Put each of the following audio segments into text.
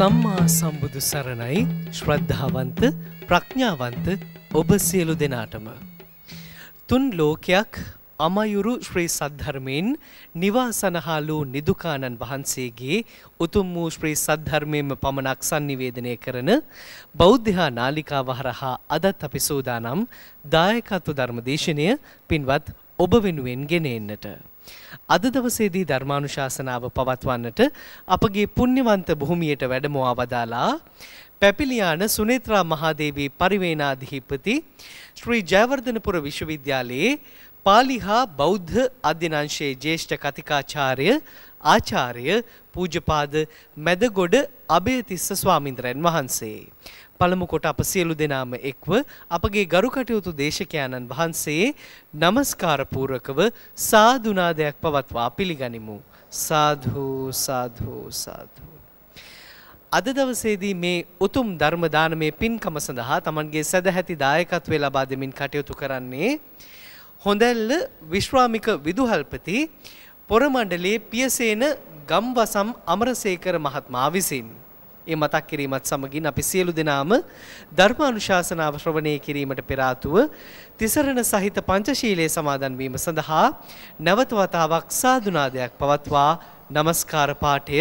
සම්මා සම්බුදු සරණයි ශ්‍රද්ධාවන්ත ප්‍රඥාවන්ත ඔබ සියලු දෙනාටම. තුන් ලෝකයක් අමයුරු ශ්‍රී සද්ධර්මයෙන් නිවාසනහාලු නිදුකාණන් වහන්සේගේ උතුම් වූ ශ්‍රී සද්ධර්මයෙන්ම පමණක් sannivedanaya කරන බෞද්ධහා නාලිකාව හරහා අදත් අපි සූදානම් දායකත්ව ධර්ම දේශනය පින්වත් ඔබ වෙනුවෙන් ගෙන එන්නට. අද දවසේදී ධර්මානුශාසනාව පවත්වන්නට අපගේ පුණ්‍යවන්ත භූමියට වැඩමවා වදාලා පැපිලියාන සුනේත්‍රා මහාදේවී පරිවේනාධිපති ශ්‍රී ජයවර්ධනපුර විශ්වවිද්‍යාලයේ පාලි හා බෞද්ධ අධ්‍යනංශයේ ජේෂ්ඨ කතිකාචාර්ය ආචාර්ය පූජපාද මැදගොඩ අබේතිස්ස ස්වාමින්ද්‍රයන් වහන්සේ. පළමු කොට අප සියලු දෙනාම එක්ව අපගේ ගරු කටයුතු දේශකයාණන් වහන්සේ নমස්කාරපූර්වකව සාදුනාදයක් පවත්වා පිළිගනිමු. සාධු සාධු සාධු අද දවසේදී මේ උතුම් ධර්ම දානමේ පින්කම සඳහා Tamanගේ සදැහැති දායකත්වය ලබා දෙමින් කටයුතු කරන්නේ හොඳැල්ල විශ්වාමික විදුහල්පති පොර මණ්ඩලයේ පියසේන ගම්වසම් අමරසේකර මහත්මයා විසිනි. ඒ මතක් කිරීමත් සමගින් අපි සියලු දෙනාම ධර්මානුශාසනාව ශ්‍රවණය කිරීමට පෙර ආතුව තිසරණ සහිත පංචශීලයේ සමාදන් වීම සඳහා නැවත වතාවක් සාදුනාදයක් පවත්වා নমස්කාර පාඨය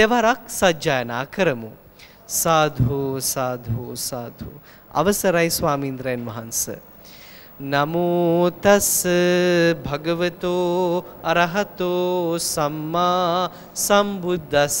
තෙවරක් සජ්ජායනා කරමු සාධු සාධු සාධු අවසරයි ස්වාමීන්ද්‍රයන් වහන්සේ නමෝ තස් භගවතෝ අරහතෝ සම්මා සම්බුද්දස්ස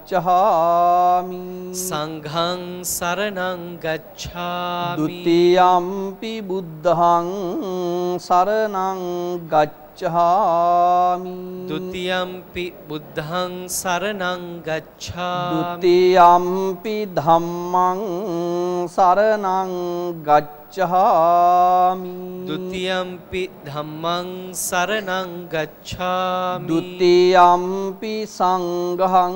ගච්ඡාමි සංඝං සරණං ගච්ඡාමි ဒ ුතියම්පි බුද්ධං සරණං ගච්ඡාමි ဒ ුතියම්පි බුද්ධං සරණං ගච්ඡාමි ဒ ුතියම්පි ධම්මං සරණං ගච්ඡාමි ගච්ඡාමි ဒ ුතියම්පි ධම්මං සරණං ගච්ඡාමි ဒ උතියම්පි සංඝං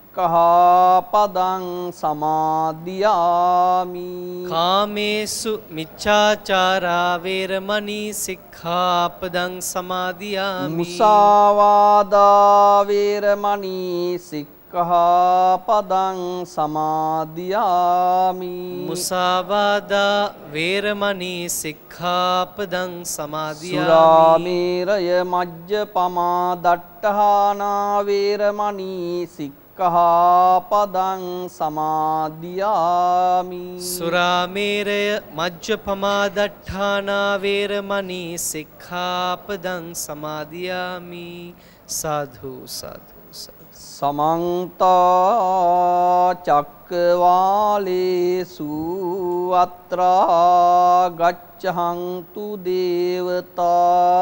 සික්කහා පදං සමාධයාමි කාමේසු මිච්චාචාරා වේරමණී සික්ඛාපදං සමාධයාමි මුසාවාදා වේරමණී සික්ඛා සික්කහාපදං සමාධයාමි මුසාවාදා වේරමණී සික්ඛාපදං සමාධයාමීරය මජ්්‍ය පමා දට්ටහානා වේරමණී සික් කහපදං සමාදියාමි සුරාමේරය මජ්ජපමාදට්ඨානා වේරමණී සික්ඛාපදං සමාදියාමි සාධු සාධු සමන්ත චක්කවාලේසු අත්‍රා ගච්ඡහන්තු දේවතා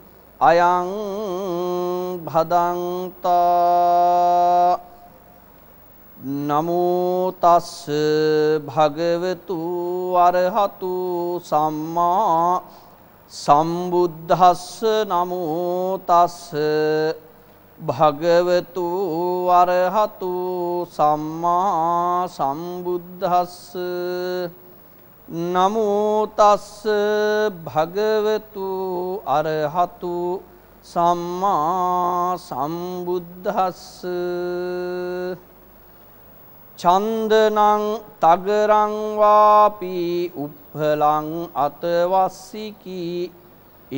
අයං භදන්තා නමෝ තස් භගවතු අරහතු සම්මා සම්බුද්දස්ස නමෝ තස් භගවතු අරහතු සම්මා සම්බුද්දස්ස නමෝ තස් භගවතු අරහතු සම්මා සම්බුද්දස්ස චන්දනං තගරං වාපි උප්පලං අතවස්සිකි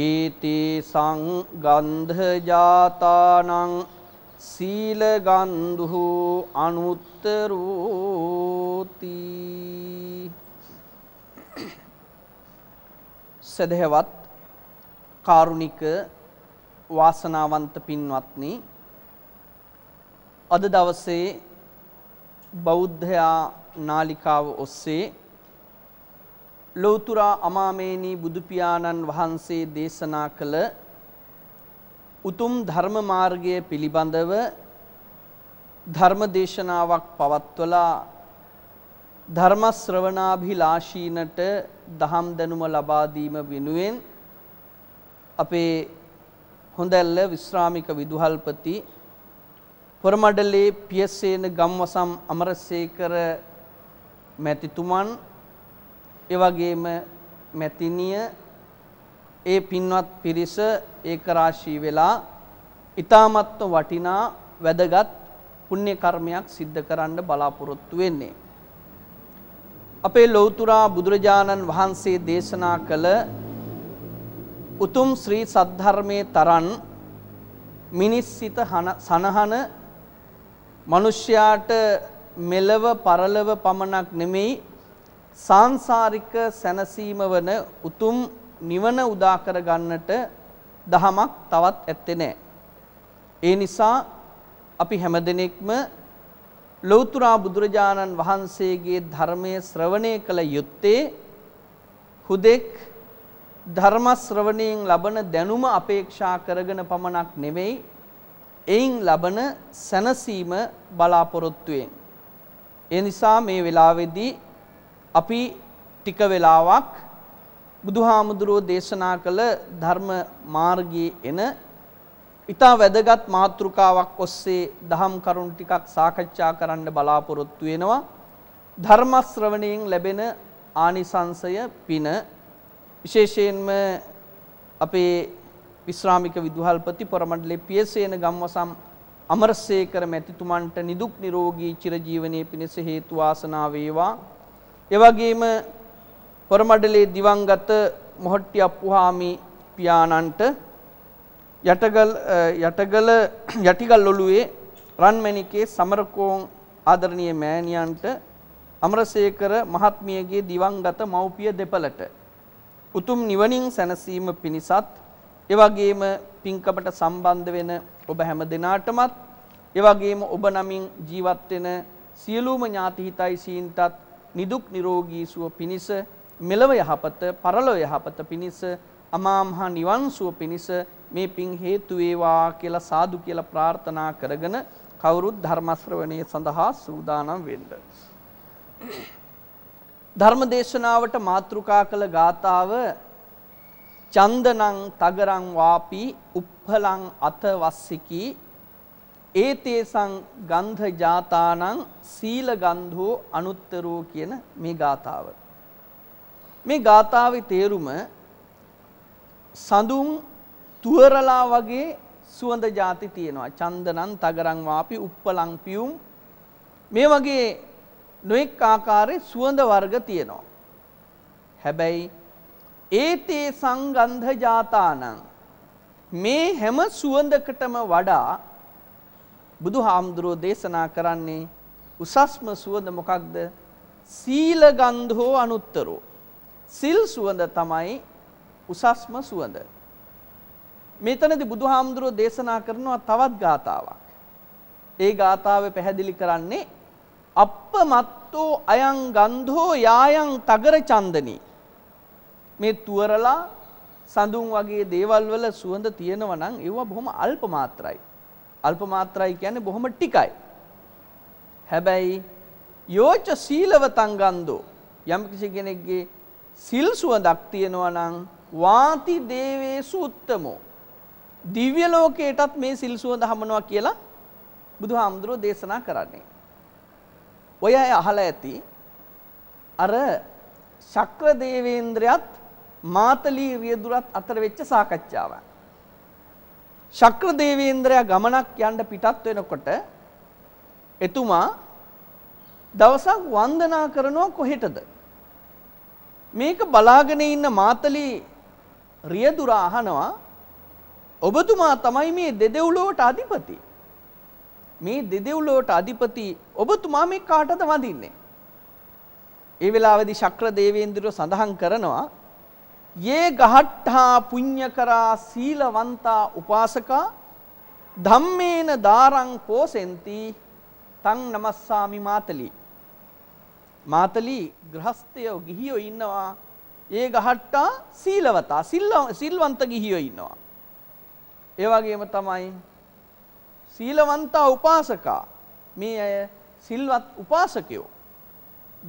ඒතේ සංගන්ධ ජාතානං සීල ගන්ධු අනුත්තරෝති සදහවත් කාරුණික වාසනාවන්ත පින්වත්නි අද දවසේ බෞද්ධයා නාලිකාව ඔස්සේ ලෞතර අමාමේනී බුදු පියාණන් වහන්සේ දේශනා කළ උතුම් ධර්ම මාර්ගය පිළිබඳව ධර්ම දේශනාවක් පවත්වලා ධර්ම ශ්‍රවණාභිලාෂීනට දහම් දැනුම ලබා දීම වෙනුවෙන් අපේ හොඳැල්ල විශ්‍රාමික විදුහල්පති පොරමඩලේ පියසේන ගම්වසම් අමරසේකර මැතිතුමන් එවැගේම මැතිනිය ඒ පින්වත් පිරිස ඒකරාශී වෙලා ඊ타මත්ව වටිනා වැදගත් පුණ්‍ය කර්මයක් සිද්ධ කරන්න බලාපොරොත්තු වෙන්නේ අපේ ලෞතුරා බුදුරජාණන් වහන්සේ දේශනා කළ උතුම් ශ්‍රී සද්ධර්මයේ තරන් මිනිස්සිත සනහන මිනිස්යාට මෙලව පරලව පමණක් නෙමෙයි සාංශාරික සැනසීම වන උතුම් නිවන උදා කර ගන්නට දහමක් තවත් ඇත්තේ නැහැ. ඒ නිසා අපි හැමදෙණෙක්ම ලෞතර බුදුරජාණන් වහන්සේගේ ධර්මයේ ශ්‍රවණය කළ යුත්තේ හුදෙක් ධර්ම ශ්‍රවණයෙන් ලබන දැනුම අපේක්ෂා කරගෙන පමණක් නෙවෙයි එයින් ලබන සැනසීම බලාපොරොත්තුයෙන් ඒ නිසා මේ වෙලාවේදී අපි ටික වෙලාවක් බුදුහාමුදුරෝ දේශනා කළ ධර්ම මාර්ගයේ එන ඉතා වැදගත් මාතෘකාවක් ඔස්සේ දහම් කරුණු ටිකක් සාකච්ඡා කරන්න බලාපොරොත්තු වෙනවා. ධර්ම ශ්‍රවණයෙන් ලැබෙන ආනිසංසය පින විශේෂයෙන්ම අපේ විශ්‍රාමික විදුහල්පති පොරමණ්ඩලේ පියසේන ගම්වසම් අමරසේකර මැතිතුමන්ට නිදුක් නිරෝගී චිරජීවනයේ පිණිස හේතු වාසනා වේවා. ඒ වගේම පොරමණ්ඩලේ දිවංගත මොහට්ටි අප්පුහාමි පියාණන්ට යටගල් යටගල යටිගල් ඔළුවේ රන්මැණිකේ සමරකෝන් ආදරණීය මෑණියන්ට අමරසේකර මහත්මියගේ දිවංගත මව්පිය දෙපළට උතුම් නිවනින් සැනසීම පිණිසත් එවැගේම පින්කමට සම්බන්ධ වෙන ඔබ හැම දෙනාටමත් එවැගේම ඔබ නමින් ජීවත් වෙන සියලුම ඥාති හිතයි සීන්ටත් නිදුක් නිරෝගී සුව පිණිස මෙලව යහපත පරලොව යහපත පිණිස අමා මහ නිවන් සුව පිණිස මේ පින් හේතු වේවා කියලා සාදු කියලා ප්‍රාර්ථනා කරගෙන කවුරුත් ධර්ම ශ්‍රවණයේ සඳහා සූදානම් වෙන්න. ධර්ම දේශනාවට මාතෘකා කළ ගාතාව චන්දනං තගරං වාපි උප්පලං අත වස්සිකි ඒතේසං ගන්ධ ජාතානං සීල ගන්ධෝ අනුත්තරෝ කියන මේ ගාතාව. මේ ගාථාවේ තේරුම සඳුන් තුවරලා වගේ සුවඳ જાති තියෙනවා. චන්දනං තගරං වාපි උප්පලං පියුම් මේ වගේ නොඑක් ආකාරයේ සුවඳ වර්ග තියෙනවා. හැබැයි ඒතේ සංගන්ධ ජාතානං මේ හැම සුවඳකටම වඩා බුදුහාමුදුරෝ දේශනා කරන්නේ උසස්ම සුවඳ මොකක්ද? සීල ගන්ධෝ අනුත්තරෝ. සිල් සුවඳ තමයි උසස්ම සුවඳ. මෙතනදී බුදුහාමුදුරුවෝ දේශනා කරනවා තවත් ගාතාවක්. ඒ ගාතාවේ පැහැදිලි කරන්නේ අප්පමත්තෝ අයං ගන්ධෝ යායන් තගර චන්දනී. මේ තුවරලා සඳුන් වගේ දේවල් වල සුවඳ තියෙනවා නම් ඒවා බොහොම අල්ප මාත්‍රයි. අල්ප මාත්‍රයි කියන්නේ බොහොම ටිකයි. හැබැයි යෝච සීලවතං ගන්ධෝ යම්කිසි කෙනෙක්ගේ සිල් සුවඳක් තියෙනවා නම් වාති දේවේසු උත්තමෝ දිව්‍ය ලෝකයටත් මේ සිල් සුවඳ හමනවා කියලා බුදුහාමුදුරෝ දේශනා කරන්නේ. ඔය අය අහලා ඇති අර ශක්‍ර දේවේන්ද්‍රයත් මාතලී රියදුරත් අතර වෙච්ච සාකච්ඡාව. ශක්‍ර දේවේන්ද්‍රයා ගමනක් යන්න පිටත් වෙනකොට එතුමා දවසක් වන්දනා කරනවා කොහෙටද? මේක බලාගෙන ඉන්න මාතලී රියදුරා අහනවා ඔබතුමා තමයි මේ දෙදෙව්ලොවට අධිපති. මේ දෙදෙව්ලොවට අධිපති ඔබතුමා මේ කාටද වඳින්නේ? ඒ වෙලාවේදී ශක්‍ර දේවේන්ද්‍රව සඳහන් කරනවා යේ ගහට්ඨා පුඤ්ඤකරා සීලවන්තා උපාසකා ධම්මේන දාරං පෝසෙන්ති තං නමස්සාමි මාතලි මාතලි ගෘහස්තයෝ ගිහියෝ ඉන්නවා ඒ ගහට්ටා සීලවතා සිල්වන්ත ගිහියෝ ඉන්නවා ඒ වගේම තමයි සීලවන්තා උපාසකා මේ අය සිල්වත් උපාසකයෝ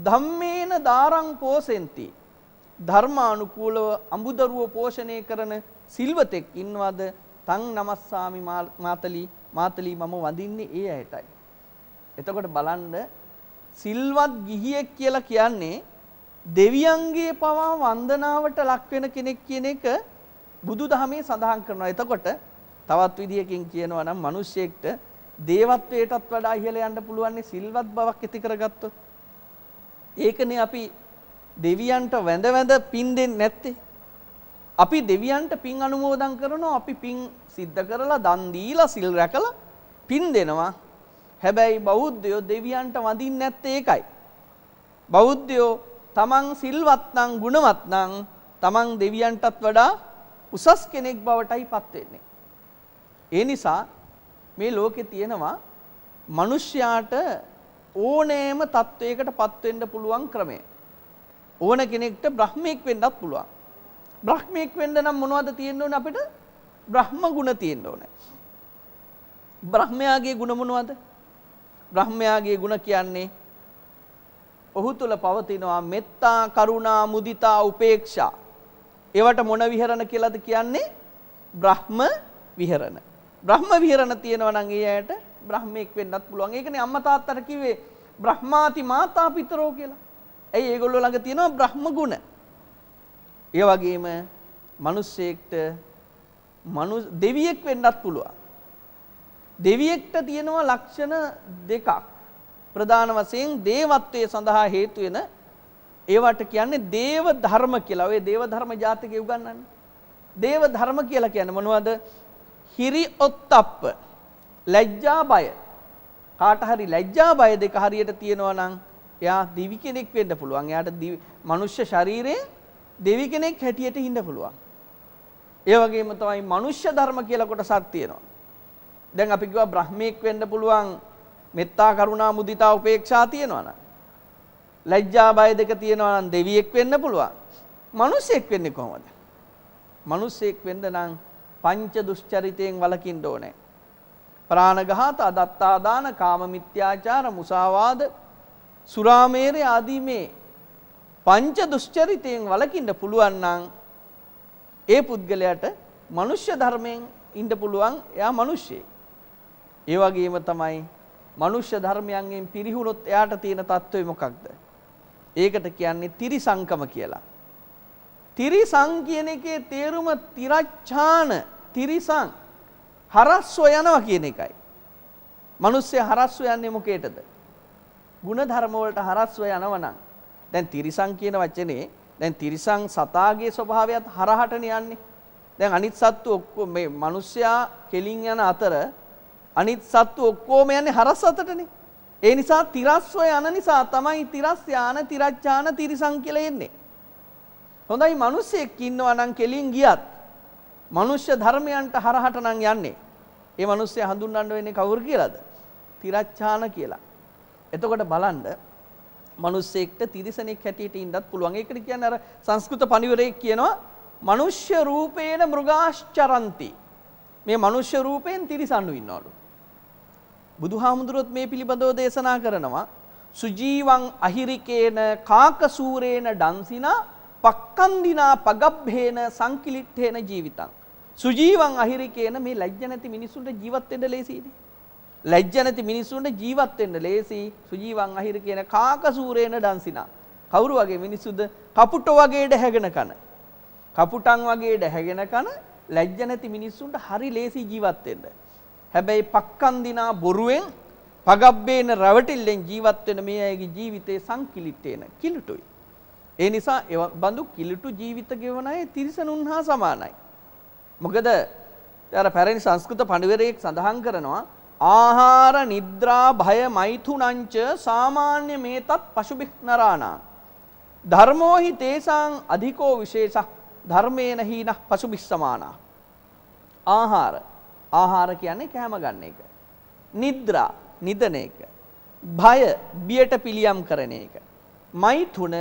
ධම්මේන දාරං පෝසෙන්ති ධර්මානුකූලව අඹදරුව පෝෂණය කරන සිල්වතෙක් ඉන්නවද තං නමස්සාමි මාතලි මාතලි මම වඳින්නේ ඒ ඇයටයි එතකොට බලන්න සිල්වත් ගිහියෙක් කියලා කියන්නේ දෙවියන්ගේ පවා වන්දනාවට ලක් වෙන කෙනෙක් කියන එක බුදුදහමේ සඳහන් කරනවා එතකොට තවත් විදිහකින් කියනවා නම් මිනිස්සෙක්ට දේවත්වයටත් වඩා ඉහළ යන්න පුළුවන් සිල්වත් බවක් ඇති කරගත්තොත්. ඒකනේ අපි දෙවියන්ට වැඳ වැඳ පින් දෙන්නේ නැත්තේ. අපි දෙවියන්ට පින් අනුමෝදන් කරනවා අපි පින් සිද්ධ කරලා දන් දීලා සිල් රැකලා පින් දෙනවා හැබැයි බෞද්ධයෝ දෙවියන්ට වඳින්නේ නැත්තේ ඒකයි බෞද්ධයෝ තමන් සිල්වත් නම් ගුණවත් නම් තමන් දෙවියන්ටත් වඩා උසස් කෙනෙක් බවටයි පත් වෙන්නේ ඒ නිසා මේ ලෝකේ තියෙනවා මිනිස්යාට ඕනෑම තත්වයකට පත් වෙන්න පුළුවන් ක්‍රමය. ඕන කෙනෙක්ට බ්‍රහ්මීක් වෙන්නත් පුළුවන්. බ්‍රහ්මීක් වෙන්න නම් මොනවද තියෙන්න ඕනේ අපිට? බ්‍රහ්ම ගුණ තියෙන්න ඕනේ. බ්‍රහ්මයාගේ ගුණ මොනවද? බ්‍රහ්මයාගේ ගුණ කියන්නේ ඔහු තුල පවතිනවා මෙත්තා, කරුණා, මුදිතා, උපේක්ෂා. ඒවට මොන විහරණ කියලාද කියන්නේ? බ්‍රහ්ම විහරණ. බ්‍රහ්ම විහරණ තියෙනවා නම් ඒ ඇයට බ්‍රහ්මෙක් වෙන්නත් පුළුවන්. ඒකනේ අම්මා තාත්තට කිව්වේ බ්‍රහ්මාති මාතා පිතරෝ කියලා. ඇයි ඒගොල්ලෝ ළඟ තියෙනවා බ්‍රහ්ම ගුණ. ඒ වගේම මිනිස්සෙක්ට මනුස් දෙවියෙක් වෙන්නත් පුළුවන්. දෙවියෙක්ට තියෙනවා ලක්ෂණ දෙකක්. ප්‍රධාන වශයෙන් දේවත්වයේ සඳහා හේතු වෙන ඒවට කියන්නේ දේව ධර්ම කියලා. ඔය දේව ධර්ම ජාතකයේ උගන්වන්නේ. දේව ධර්ම කියලා කියන්නේ මොනවද? හිරි ඔත්තප්ප ලැජ්ජා බය කාට හරි ලැජ්ජා බය දෙක හරියට තියෙනවා නම් එයා දිවි කෙනෙක් වෙන්න පුළුවන්. එයාට මනුෂ්‍ය ශරීරයෙන් දෙවි කෙනෙක් හැටියට ඉන්න පුළුවන්. ඒ වගේම තමයි මනුෂ්‍ය ධර්ම කියලා කොටසක් තියෙනවා. දැන් අපි කිව්වා බ්‍රහ්මීක් වෙන්න පුළුවන් මෙත්තා කරුණා මුදිතා උපේක්ෂා තියෙනවා නේද? ලැජ්ජා බය දෙක තියෙනවා නම් දෙවියෙක් වෙන්න පුළුවන්. මනුස්සයෙක් වෙන්නේ කොහොමද? මනුස්සයෙක් වෙන්න නම් පංච දුෂ්චරිතයෙන් වළකින්න ඕනේ. ප්‍රාණඝාත, අදත්තාදාන, කාමමිත්‍යාචාර, මුසාවාද, සුරාමේරය ආදී මේ පංච දුෂ්චරිතයෙන් වළකින්න පුළුවන් නම් ඒ පුද්ගලයාට මනුෂ්‍ය ධර්මයෙන් ඉන්න පුළුවන් එයා මිනිස්සෙක්. ඒ වගේම තමයි මනුෂ්‍ය ධර්මයන්ගෙන් පිරිහුණොත් එයාට තියෙන తত্ত্বය මොකක්ද? ඒකට කියන්නේ තිරිසංකම කියලා. තිරිසං කියන එකේ තේරුම තිරච්ඡාන තිරිසන් හරස්සෝ යනවා කියන එකයි. මිනිස්සු හරස්සෝ යන්නේ මොකේටද? ಗುಣ ධර්ම වලට හරස්සෝ යනවනම් දැන් තිරිසන් කියන වචනේ දැන් තිරිසන් සතාගේ ස්වභාවයත් හරහටනේ යන්නේ. දැන් අනිත් සත්තු ඔක්කොම මේ මිනිස්සයා කෙලින් යන අතර අනිත් සත්තු ඔක්කොම යන්නේ හරස් අතටනේ. ඒ නිසා තිරස්ව යන නිසා තමයි තිරස් යාන තිරච්ඡාන තිරිසන් කියලා එන්නේ. හොඳයි මිනිස්සෙක් ඉන්නවා නම් කෙලින් ගියත් මනුෂ්‍ය ධර්මයන්ට හරහට නම් යන්නේ. ඒ මිනිස්සය හඳුන්වන්න වෙන්නේ කවුරු කියලාද? තිරච්ඡාන කියලා. එතකොට බලන්න මිනිස්සෙක්ට තිරිසනෙක් හැටියට ඉන්නත් පුළුවන්. ඒකට කියන්නේ අර සංස්කෘත පණිවරයේ කියනවා මනුෂ්‍ය රූපේන මෘගාශ්චරಂತಿ. මේ මනුෂ්‍ය රූපයෙන් තිරිසන්නු ඉන්නවලු. බුදුහාමුදුරුවොත් මේ පිළිබඳව දේශනා කරනවා සුජීවං අහිරිකේන කාකසූරේන ඩන්සිනා පක්කන්දිනා පගබ්බේන සංකිලිට්ඨේන ජීවිතං සුජීවන් අහිරි කියන මේ ලැජ්ජ නැති මිනිස්සුන්ට ජීවත් වෙන්න ලේසියිද? ලැජ්ජ නැති මිනිස්සුන්ට ජීවත් වෙන්න ලේසි. සුජීවන් අහිරි කියන කාකසූරේන ඩන්සිනා. කවුරු වගේ මිනිස්සුද? කපුටෝ වගේ ඩැහැගෙන කන. කපුටන් වගේ ඩැහැගෙන කන ලැජ්ජ නැති මිනිස්සුන්ට හරි ලේසි ජීවත් වෙන්න. හැබැයි පක්කන් දිනා බොරුවෙන් පගබ්බේන රැවටිල්ලෙන් ජීවත් වෙන මේ අයගේ ජීවිතේ සංකිලිට වෙන කිලුටුයි. ඒ නිසා ඒ බඳු කිලුටු ජීවිත ගෙවන අය තිරිසනුන් හා සමානයි. මොකද අර පැරණි සංස්කෘත පඬිවරයෙක් සඳහන් කරනවා ආහාර නිද්‍රා භය මෛථුනංච සාමාන්‍ය මේතත් පසුබික්නරාණා ධර්මෝහි තේසං අධිකෝ විශේෂ ධර්මේන හීන පසුබිස්සමානා ආහාර ආහාර කියන්නේ කැම ගන්න එක නිද්‍රා නිදන එක භය බියට පිළියම් කරන එක මෛතුන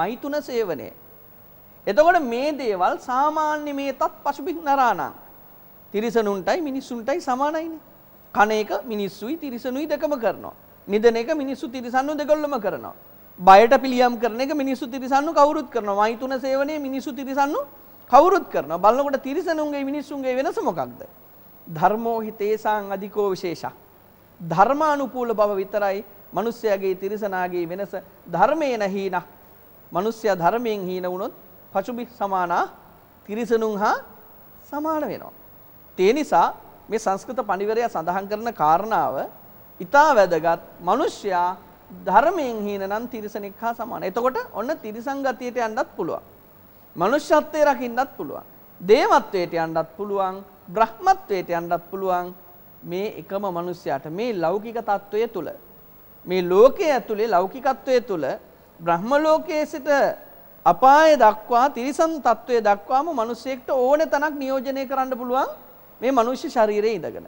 මෛතුන සේවනයේ එතකොට මේ දේවල් සාමාන්‍ය මේ තත් පසුබිම් නරානම් තිරිසනුන්ටයි මිනිස්සුන්ටයි සමානයිනේ. කන එක මිනිස්සුයි තිරිසනුයි දෙකම කරනවා. නිදන එක මිනිස්සු තිරිසන්නු දෙගොල්ලම කරනවා. බයට පිළියම් කරන එක මිනිස්සු තිරිසන්නු කවුරුත් කරනවා. වයිතුන සේවනයේ මිනිස්සු තිරිසන්නු කවුරුත් කරනවා. බලනකොට තිරිසනුන්ගේ මිනිස්සුන්ගේ වෙනස මොකක්ද? ධර්මෝ හිතේසං අධිකෝ විශේෂා. ධර්මානුකූල බව විතරයි මිනිස්යාගේ තිරිසනාගේ වෙනස. ධර්මේ නැහිනා. මිනිස්යා ධර්මයෙන් හීන වුණොත් පසුබි සමානා තිරිසනුන් හා සමාන වෙනවා. ඒ නිසා මේ සංස්කෘත පඬිවරයා සඳහන් කරන කාරණාව ඊටා වැදගත්. මිනිස්සයා ධර්මයෙන් හීනනම් තිරිසනෙක් හා සමානයි. එතකොට ඔන්න තිරිසන් ගතියට යන්නත් පුළුවන්. මනුෂ්‍යත්වයේ රකින්නත් පුළුවන්. දේවත්වයට යන්නත් පුළුවන්. බ්‍රහ්මත්වයට යන්නත් පුළුවන්. මේ එකම මිනිසයාට මේ ලෞකික తত্ত্বය තුල මේ ලෝකයේ ඇතුලේ ලෞකිකත්වයේ තුල බ්‍රහ්ම ලෝකයේ සිට අපාය දක්වා තිරිසන් තත්වයේ දක්වාම මිනිස්සෙක්ට ඕන තනක් නියෝජනය කරන්න පුළුවන් මේ මනුෂ්‍ය ශරීරයේ ඉඳගෙන.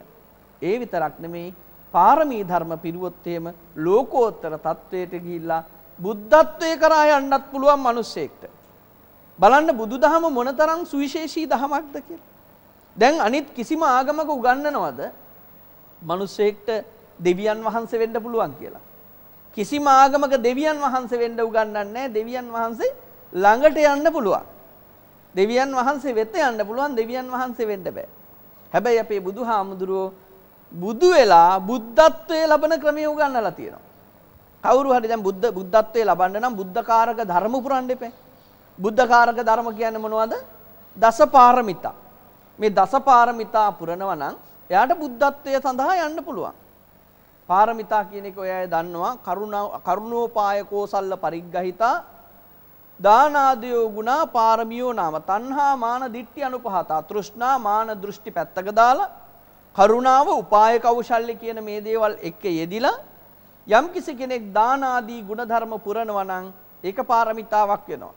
ඒ විතරක් නෙමෙයි පාරමී ධර්ම පිරුවොත් එහෙම ලෝකෝත්තර තත්වයට ගිහිල්ලා බුද්ධත්වයේ කරා යන්නත් පුළුවන් මිනිස්සෙක්ට. බලන්න බුදුදහම මොනතරම් සුවිශේෂී දහමක්ද කියලා. දැන් අනිත් කිසිම ආගමක උගන්වනවද මිනිස්සෙක්ට දෙවියන් වහන්සේ වෙන්න පුළුවන් කියලා. කිසිම ආගමක දෙවියන් වහන්සේ වෙන්න උගන්වන්නේ නැහැ දෙවියන් වහන්සේ ළඟට යන්න පුළුවන්. දෙවියන් වහන්සේ වෙත යන්න පුළුවන් දෙවියන් වහන්සේ වෙන්න බෑ. හැබැයි අපේ බුදුහාමුදුරුවෝ බුදු වෙලා බුද්ධත්වයේ ලබන ක්‍රමය උගන්වලා තියෙනවා. කවුරු හරි දැන් බුද්ධ බුද්ධත්වයේ ලබන්න නම් බුද්ධකාරක ධර්ම පුරන්න එපා. බුද්ධකාරක ධර්ම කියන්නේ මොනවද? දසපාරමිතා. මේ දසපාරමිතා පුරනවා නම් එයාට බුද්ධත්වයේ සඳහා යන්න පුළුවන්. පාරමිතා කියන එක ඔය අය දන්නවා කරුණා කරුණෝපාය කෝසල්ල පරිග්ගහිතා දානාදයෝ ගුණා පාරමියෝ නාම තණ්හා මාන දිට්ඨි අනුපහතා තෘෂ්ණා මාන දෘෂ්ටි පැත්තක දාලා කරුණාව උපාය කෞශල්‍ය කියන මේ දේවල් එක්ක යෙදිලා යම් කිසි කෙනෙක් දානාදී ගුණධර්ම පුරනවා නම් ඒක පාරමිතාවක් වෙනවා.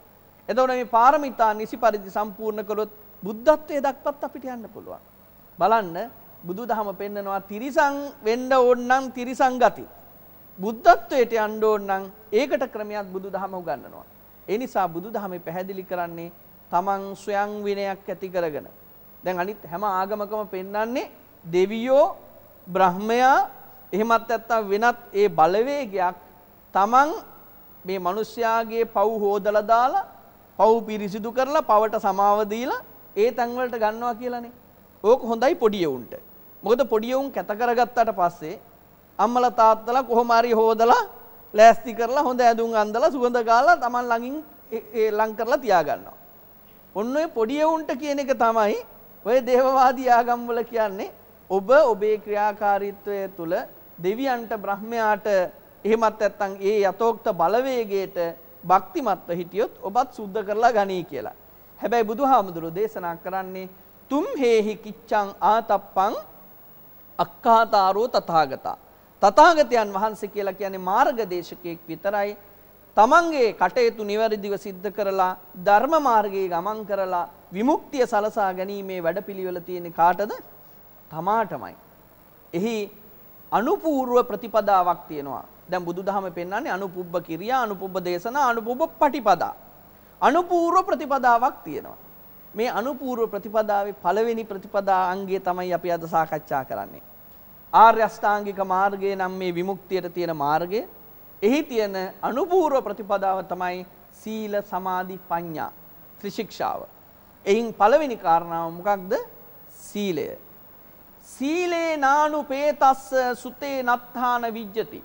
එතකොට මේ පාරමිතා නිසි පරිදි සම්පූර්ණ කළොත් බුද්ධත්වයට දක්වත් අපිට යන්න පුළුවන්. බලන්න බුදුදහම පෙන්නනවා තිරිසං වෙන්න ඕන නම් තිරිසං ගති. බුද්ධත්වයට යන්න ඕන නම් ඒකට ක්‍රමයක් බුදුදහම උගන්වනවා. ඒ නිසා බුදුදහමේ පැහැදිලි කරන්නේ තමන් ස්වයං විනයක් ඇති කරගෙන. දැන් අනිත් හැම ආගමකම පෙන්වන්නේ දෙවියෝ බ්‍රහ්මයා එහෙමත් නැත්නම් වෙනත් ඒ බලවේගයක් තමන් මේ මිනිස්යාගේ පව් හොදලා දාලා පව් පිරිසිදු කරලා පවට සමාව දීලා ඒ තැන් වලට ගන්නවා කියලානේ. ඕක හොඳයි පොඩි උන්ට. මොකද පොඩි උන් කැත කරගත්තාට පස්සේ අම්මලා තාත්තලා කොහොම හරි හොදලා ලෑස්ති කරලා හොඳ ඇඳුම් අඳලා සුවඳ ගාලා Taman ළඟින් ලං කරලා තියාගන්නවා. ඔන්න ඔය පොඩි උන්ට කියන එක තමයි ඔය දේවවාදී ආගම් වල කියන්නේ ඔබ ඔබේ ක්‍රියාකාරීත්වය තුළ දෙවියන්ට බ්‍රහ්මයාට එහෙමත් නැත්නම් ඒ යතෝක්ත බලවේගයට භක්තිමත්ව හිටියොත් ඔබත් සුද්ධ කරලා ගනී කියලා. හැබැයි බුදුහාමුදුරුවෝ දේශනා කරන්නේ තුම් හේහි කිච්ඡං ආතප්පං අක්ඛාතාරෝ තථාගතා තථාගතයන් වහන්සේ කියලා කියන්නේ මාර්ගදේශකයෙක් විතරයි. තමන්ගේ කටයුතු නිවැරදිව සිද්ධ කරලා ධර්ම මාර්ගයේ ගමන් කරලා විමුක්තිය සලසා ගැනීමේ වැඩපිළිවෙල තියෙන කාටද? තමාටමයි. එහි අනුපූර්ව ප්‍රතිපදාවක් තියෙනවා. දැන් බුදුදහම පෙන්වන්නේ අනුපුබ්බ කිරියා, අනුපුබ්බ දේශනා, අනුපුබ්බ පටිපදා. අනුපූර්ව ප්‍රතිපදාවක් තියෙනවා. මේ අනුපූර්ව ප්‍රතිපදාවේ පළවෙනි ප්‍රතිපදා අංගය තමයි අපි අද සාකච්ඡා කරන්නේ. ආර්ය අෂ්ටාංගික මාර්ගය නම් මේ විමුක්තියට තියෙන මාර්ගය. එහි තියෙන අනුපූර්ව ප්‍රතිපදාව තමයි සීල සමාධි ප්‍රඥා ත්‍රිශික්ෂාව. එයින් පළවෙනි කාරණාව මොකක්ද? සීලය. සීලේ නානු පේතස්ස සුතේ නත්ථාන විජ්ජති.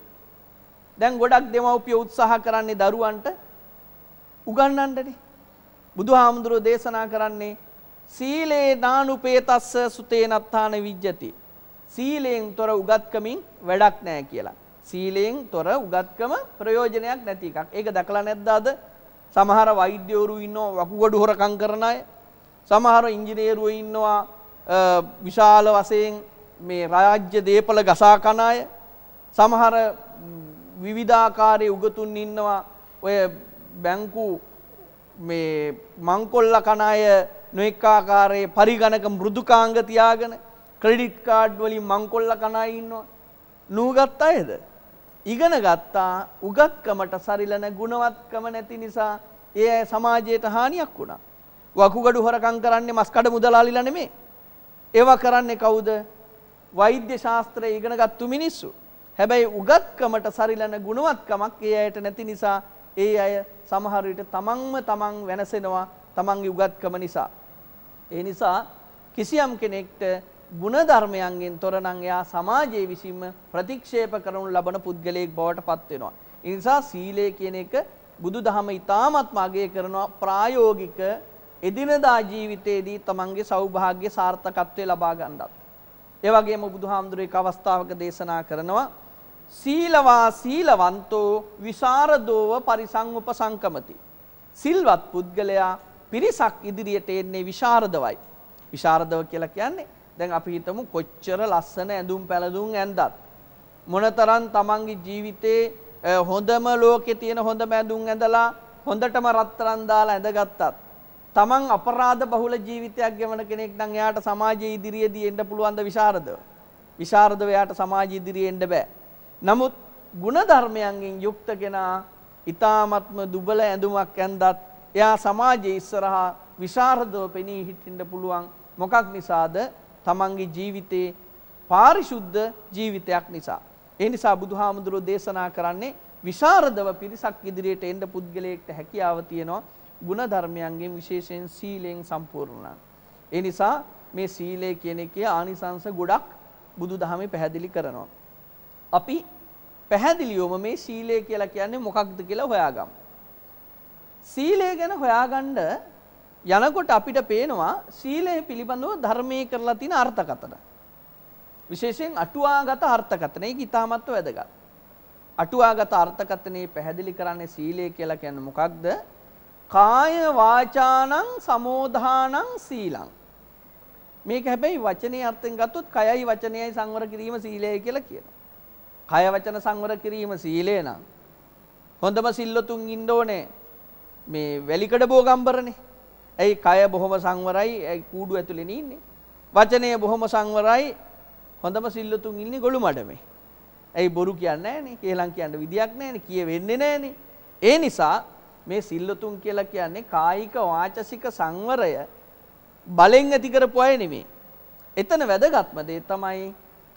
දැන් ගොඩක් දෙමව්පිය උත්සාහ කරන්නේ දරුවන්ට උගන්වන්නනේ. බුදුහාමුදුරෝ දේශනා කරන්නේ සීලේ නානු පේතස්ස සුතේ නත්ථාන විජ්ජති. සීලයෙන් තොර උගත්කමින් වැඩක් නැහැ කියලා. සීලයෙන් තොර උගත්කම ප්‍රයෝජනයක් නැති එකක්. ඒක දැකලා නැද්ද අද? සමහර වෛද්‍යවරු ඉන්නවා වකුගඩු හොරකම් කරන අය. සමහර ඉංජිනේරුවෝ ඉන්නවා විශාල වශයෙන් මේ රාජ්‍ය දේපල ගසා කන අය. සමහර විවිධාකාරයේ උගතුන් ඉන්නවා ඔය බැංකු මේ මංකොල්ල කන අය නොඑක ආකාරයේ පරිගණක මෘදුකාංග තියාගෙන ක්‍රෙඩිට් කාඩ් වලින් මංකොල්ල කනා ඉන්නවා. නූගත් අයද? ඉගෙන ගත්තා උගත්කමට සරිල ගුණවත්කම නැති නිසා ඒ අය සමාජයට හානියක් වුණා. වකුගඩු හොරකම් කරන්නේ මස් කඩ මුදලාලිලා නෙමෙයි. ඒවා කරන්නේ කවුද? වෛද්‍ය ශාස්ත්‍රය ඉගෙනගත්තු මිනිස්සු. හැබැයි උගත්කමට සරිලන ගුණවත්කමක් ඒ අයට නැති නිසා ඒ අය සමහර විට තමන්ම තමන් වෙනසෙනවා තමන්ගේ උගත්කම නිසා. ඒ නිසා කිසියම් කෙනෙක්ට ಗುಣධර්මයන්ගෙන් තොර නම් එයා සමාජයේ විසින්ම ප්‍රතික්ෂේප කරනු ලබන පුද්ගලයෙක් බවට පත් වෙනවා. ඒ නිසා සීලය කියන එක බුදුදහම ඊ타ත්ම අගය කරනවා ප්‍රායෝගික එදිනදා ජීවිතයේදී තමන්ගේ සෞභාග්‍ය සාර්ථකත්වය ලබා ගන්නත්. ඒ වගේම බුදුහාමුදුරේ එක අවස්ථාවක දේශනා කරනවා සීලවා සීලවන්තෝ විසරදෝව පරිසං උපසංකමති. සිල්වත් පුද්ගලයා පිරිසක් ඉදිරියට එන්නේ විශාරදවයි. විශාරදව කියලා කියන්නේ දැන් අපි හිතමු කොච්චර ලස්සන ඇඳුම් පැළඳුම් ඇඳත් මොනතරම් තමන්ගේ ජීවිතේ හොඳම ලෝකේ තියෙන හොඳම ඇඳුම් ඇඳලා හොඳටම රත්තරන් දාලා ඇඳගත්තත් තමන් අපරාධ බහුල ජීවිතයක් ගෙවන කෙනෙක් නම් එයාට සමාජයේ ඉදිරියේදී එන්න පුළුවන් ද විශාරදව විශාරදව එයාට සමාජ ඉදිරියේ එන්න බෑ නමුත් ಗುಣධර්මයන්ගෙන් යුක්ත කෙනා ඊ타ත්ම දුබල ඇඳුමක් ඇඳත් එයා සමාජයේ ඉස්සරහා විශාරදව පෙනී හිටින්න පුළුවන් මොකක් නිසාද තමන්ගේ ජීවිතේ පාරිශුද්ධ ජීවිතයක් නිසා. ඒ නිසා බුදුහාමුදුරුවෝ දේශනා කරන්නේ විශාරදව පිරිසක් ඉදිරියට එන්න පුද්ගලයෙක්ට හැකියාව තියෙනවා ಗುಣධර්මයන්ගෙන් විශේෂයෙන් සීලෙන් සම්පූර්ණ ඒ නිසා මේ සීලය කියන එකේ ආනිසංස ගොඩක් බුදුදහමේ පැහැදිලි කරනවා. අපි පැහැදිලිවම මේ සීලය කියලා කියන්නේ මොකක්ද කියලා හොයාගමු. සීලය ගැන හොයාගන්න යනකොට අපිට පේනවා සීලය පිළිබඳව ධර්මයේ කරලා තියෙන අර්ථකතන. විශේෂයෙන් අටුවාගත අර්ථකතන. ඒක ඊටාමත්ව වැදගත්. අටුවාගත අර්ථකතනේ පැහැදිලි කරන්නේ සීලය කියලා කියන්නේ මොකක්ද? කාය වාචානං සමෝධානං සීලං. මේක හැබැයි වචනේ අර්ථයෙන් ගත්තොත් කයයි වචනයයි සංවර කිරීම සීලය කියලා කියනවා. කය වචන සංවර කිරීම සීලය නම් හොඳම සිල්ලොතුන් ඉන්න ඕනේ. මේ වැලිකඩ බෝගම්බරනේ. ඇයි කය බොහොම සංවරයි ඇයි කූඩු ඇතුලේ ඉන්නේ වචනය බොහොම සංවරයි හොඳම සිල්ලුතුන් ඉන්නේ ගොළු මඩමේ ඇයි බොරු කියන්නේ නැහනේ කේලම් කියන්න විදියක් නැහනේ කියවෙන්නේ නැහනේ ඒ නිසා මේ සිල්ලුතුන් කියලා කියන්නේ කායික වාචසික සංවරය බලෙන් ඇති කරපු අය නෙමෙයි එතන වැදගත්ම දේ තමයි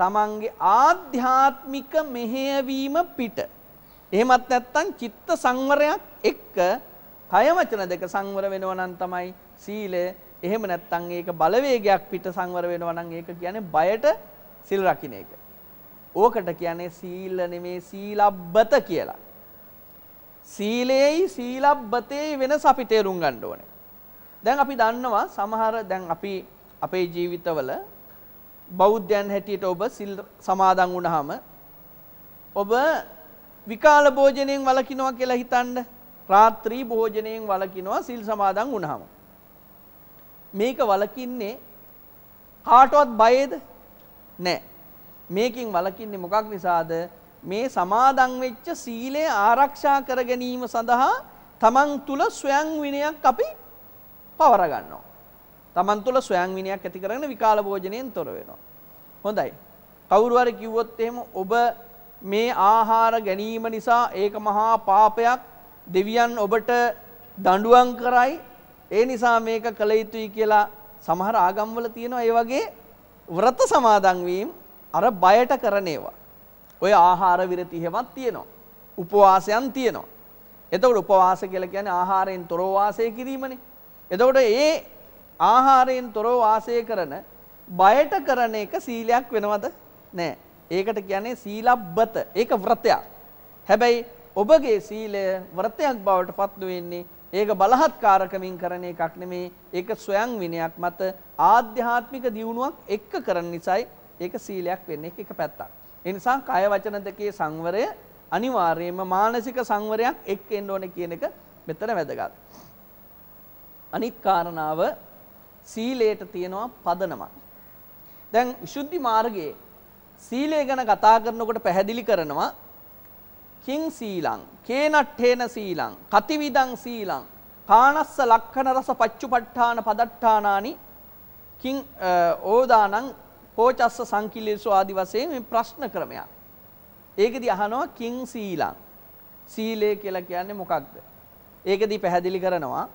තමන්ගේ ආධ්‍යාත්මික මෙහෙයවීම පිට එහෙමත් නැත්නම් චිත්ත සංවරයක් එක්ක හය වචන දෙක සංවර වෙනවා නම් තමයි සීලය. එහෙම නැත්නම් ඒක බලවේගයක් පිට සංවර වෙනවා නම් ඒක කියන්නේ බයට සිල් රකින්න එක. ඕකට කියන්නේ සීල නෙමේ සීලබ්බත කියලා. සීලේයි සීලබ්බතේ වෙනස අපි තේරුම් ගන්න ඕනේ. දැන් අපි දන්නවා සමහර දැන් අපි අපේ ජීවිතවල බෞද්ධයන් හැටියට ඔබ සිල් සමාදන් වුණාම ඔබ විකාල භෝජනයෙන් වළකිනවා කියලා හිතන්න රාත්‍රී භෝජනයෙන් වළකිනවා සිල් සමාදන් වුණාම. මේක වළකින්නේ කාටවත් බයේද? නැහැ. මේකෙන් වළකින්නේ මොකක් නිසාද? මේ සමාදන් වෙච්ච සීලය ආරක්ෂා කර ගැනීම සඳහා තමන් තුල ස්වයං විනයක් අපි පවර ගන්නවා. තමන් තුල ස්වයං විනයක් ඇති කරගෙන විකාල භෝජනයෙන් තොර වෙනවා. හොඳයි. කවුරු හරි කිව්වොත් එහෙම ඔබ මේ ආහාර ගැනීම නිසා ඒක මහා පාපයක් දෙවියන් ඔබට දඬුවම් කරයි ඒ නිසා මේක කළ යුතුයි කියලා සමහර ආගම්වල තියෙනවා ඒ වගේ වරත සමාදන් වීම අර බයට කරන ඒවා. ඔය ආහාර විරති හැමක් තියෙනවා. උපවාසයන් තියෙනවා. එතකොට උපවාස කියලා කියන්නේ ආහාරයෙන් තොරව වාසය කිරීමනේ. එතකොට ඒ ආහාරයෙන් තොරව වාසය කරන බයට කරන එක සීලයක් වෙනවද? නෑ. ඒකට කියන්නේ සීලබ්බත. ඒක වෘතයක්. හැබැයි ඔබගේ සීලය වෘතයක් බවට පත් වෙන්නේ ඒක බලහත්කාරකමින් කරන එකක් නෙමේ ඒක ස්වයං විනයක් මත ආධ්‍යාත්මික දියුණුවක් එක්ක කරන නිසායි ඒක සීලයක් වෙන්නේ එක පැත්තක්. ඒ නිසා කය වචන දෙකේ සංවරය අනිවාර්යයෙන්ම මානසික සංවරයක් එක්ක එන්න ඕනේ කියන එක මෙතන වැදගත්. අනිත් කාරණාව සීලයට තියෙනවා පදනමක්. දැන් විසුද්ධි මාර්ගයේ සීලය ගැන කතා කරනකොට පැහැදිලි කරනවා කිං සීලං කේනට්ඨේන සීලං කතිවිදං සීලං කානස්ස ලක්ඛන රස පච්චුපට්ඨාන පදට්ඨානානි කිං ඕදානං කෝචස්ස සංකිලේසු ආදි වශයෙන් මේ ප්‍රශ්න ක්‍රමයක්. ඒකෙදි අහනවා කිං සීලං. සීලය කියලා කියන්නේ මොකක්ද? ඒකෙදි පැහැදිලි කරනවා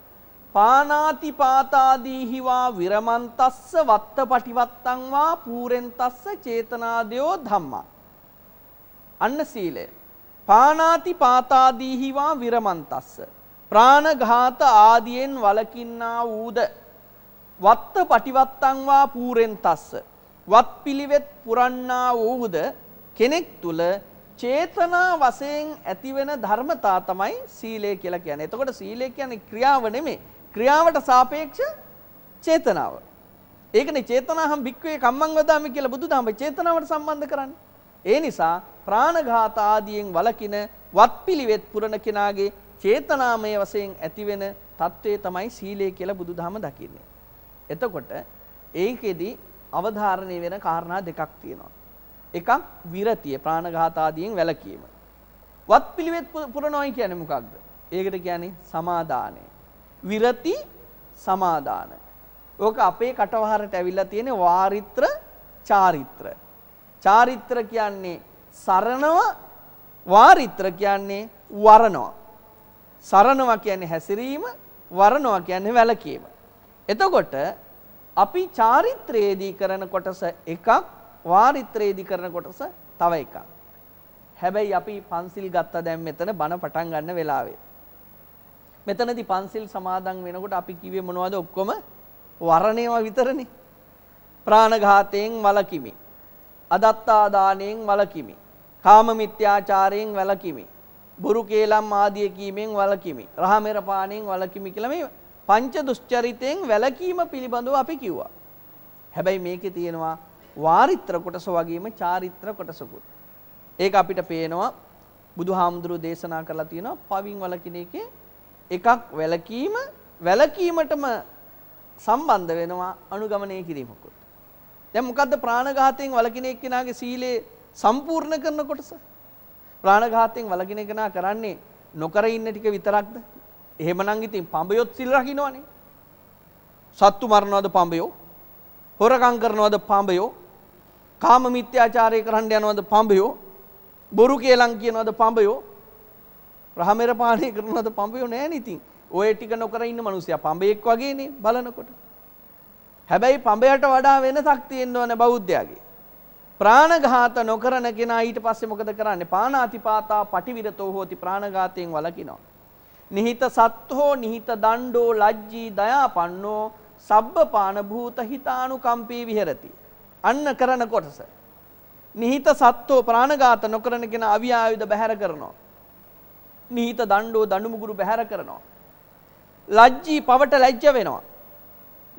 පානාති පාතාදීහි වා විරමන්තස්ස වත්තපටිවත්තං වා පූරෙන්තස්ස චේතනාදයෝ ධම්මා. අන්න සීලය. පානාති පාතාදීහිවා විරමන්තස්ස. ප්‍රාණඝාත ආදියෙන් වලකින්නා වූද. වත්ත පටිවත්තංවා පූරෙන් තස්ස. වත් පිළිවෙත් පුරන්නා වූහුද කෙනෙක් තුළ චේතනා වශයෙන් ඇතිවෙන ධර්මතා තමයි සීලය කියලා කියන්නේ. එතකොට සීලය කියන්නේ ක්‍රියාව නෙමෙයි. ක්‍රියාවට සාපේක්ෂ චේතනාව. ඒකනේ චේතනාහම් භික්ඛවේ කම්මං වදාමි කියලා බුදුදහම චේතනාවට සම්බන්ධ කරන්නේ. ඒ නිසා ප්‍රාණඝාත ආදියෙන් වළකින වත්පිළිවෙත් පුරන කෙනාගේ චේතනාමය වශයෙන් ඇතිවෙන తත්වේ තමයි සීලය කියලා බුදුදහම දකින්නේ. එතකොට ඒකෙදි අවධාරණය වෙන කාරණා දෙකක් තියෙනවා. එකක් විරතිය ප්‍රාණඝාත ආදියෙන් වැළකීම. වත්පිළිවෙත් පුරනෝයි කියන්නේ මොකක්ද? ඒකට කියන්නේ සමාදානය. විරති සමාදාන. ඕක අපේ කටවහරට ඇවිල්ලා තියෙන වාරිත්‍ර චාරිත්‍ර. චාරිත්‍ර කියන්නේ සරණව වාරිත්‍ර කියන්නේ වරනවා. සරණවා කියන්නේ හැසිරීම, වරනවා කියන්නේ වැළකීම. එතකොට අපි චාරිත්‍රයේදී කරන කොටස එකක්, වාරිත්‍රයේදී කරන කොටස තව එකක්. හැබැයි අපි පන්සිල් ගත්තා දැන් මෙතන බණ පටන් ගන්න වෙලාවේ. මෙතනදී පන්සිල් සමාදන් වෙනකොට අපි කිව්වේ මොනවද ඔක්කොම වරණේවා විතරනේ. ප්‍රාණඝාතයෙන් වළකිමි. අදත්තා දාණයෙන් වළකිමි. කාම මිත්‍යාචාරයෙන් වළකිමි. බුරු කේලම් ආදී කීමෙන් වළකිමි. රහමෙර පාණයෙන් වළකිමි කියලා මේ පංච දුස්චරිතයෙන් වැළකීම පිළිබඳව අපි කිව්වා. හැබැයි මේකේ තියෙනවා වාරිත්‍ර කොටස වගේම චාරිත්‍ර කොටසකුත්. ඒක අපිට පේනවා බුදුහාමුදුරු දේශනා කරලා තියෙනවා පවින් වළකින එකේ එකක් වැළකීම වැළකීමටම සම්බන්ධ වෙනවා අනුගමනය කිරීමකුත්. දැන් මොකද්ද ප්‍රාණඝාතයෙන් වළකින එක්කෙනාගේ සීලය සම්පූර්ණ කරන කොටස? ප්‍රාණඝාතයෙන් වළකින කෙනා කරන්නේ නොකර ඉන්න ටික විතරක්ද? එහෙමනම් ඉතින් පඹයොත් සිල් රකින්නවනේ. සත්තු මරනවද පඹයෝ? හොරකම් කරනවද පඹයෝ? කාම මිත්‍යාචාරය කරන්න යනවද පඹයෝ? බොරු කේලම් කියනවද පඹයෝ? රහමෙර පානය කරනවද පඹයෝ නෑනේ ඉතින්. ඔය ටික නොකර ඉන්න මිනිස්සයා පඹයෙක් වගේනේ බලනකොට. හැබැයි පඹයට වඩා වෙනසක් තියෙන්න ඕන බෞද්ධයාගේ. ප්‍රාණඝාත නොකරන කෙනා ඊට පස්සේ මොකද කරන්නේ? පාණාතිපාතා පටිවිරතෝ හෝති ප්‍රාණඝාතයෙන් වළකිනවා. නිහිත සත්හෝ නිහිත දණ්ඩෝ ලජ්ජී දයාපන්නෝ සබ්බ පාන භූත හිතානුකම්පී විහෙරති. අන්න කරන කොටස. නිහිත සත්හෝ ප්‍රාණඝාත නොකරන කෙනා අවියායුධ බැහැර කරනවා. නිහිත දණ්ඩෝ දඬුමුගුරු බැහැර කරනවා. ලජ්ජී පවට ලැජ්ජ වෙනවා.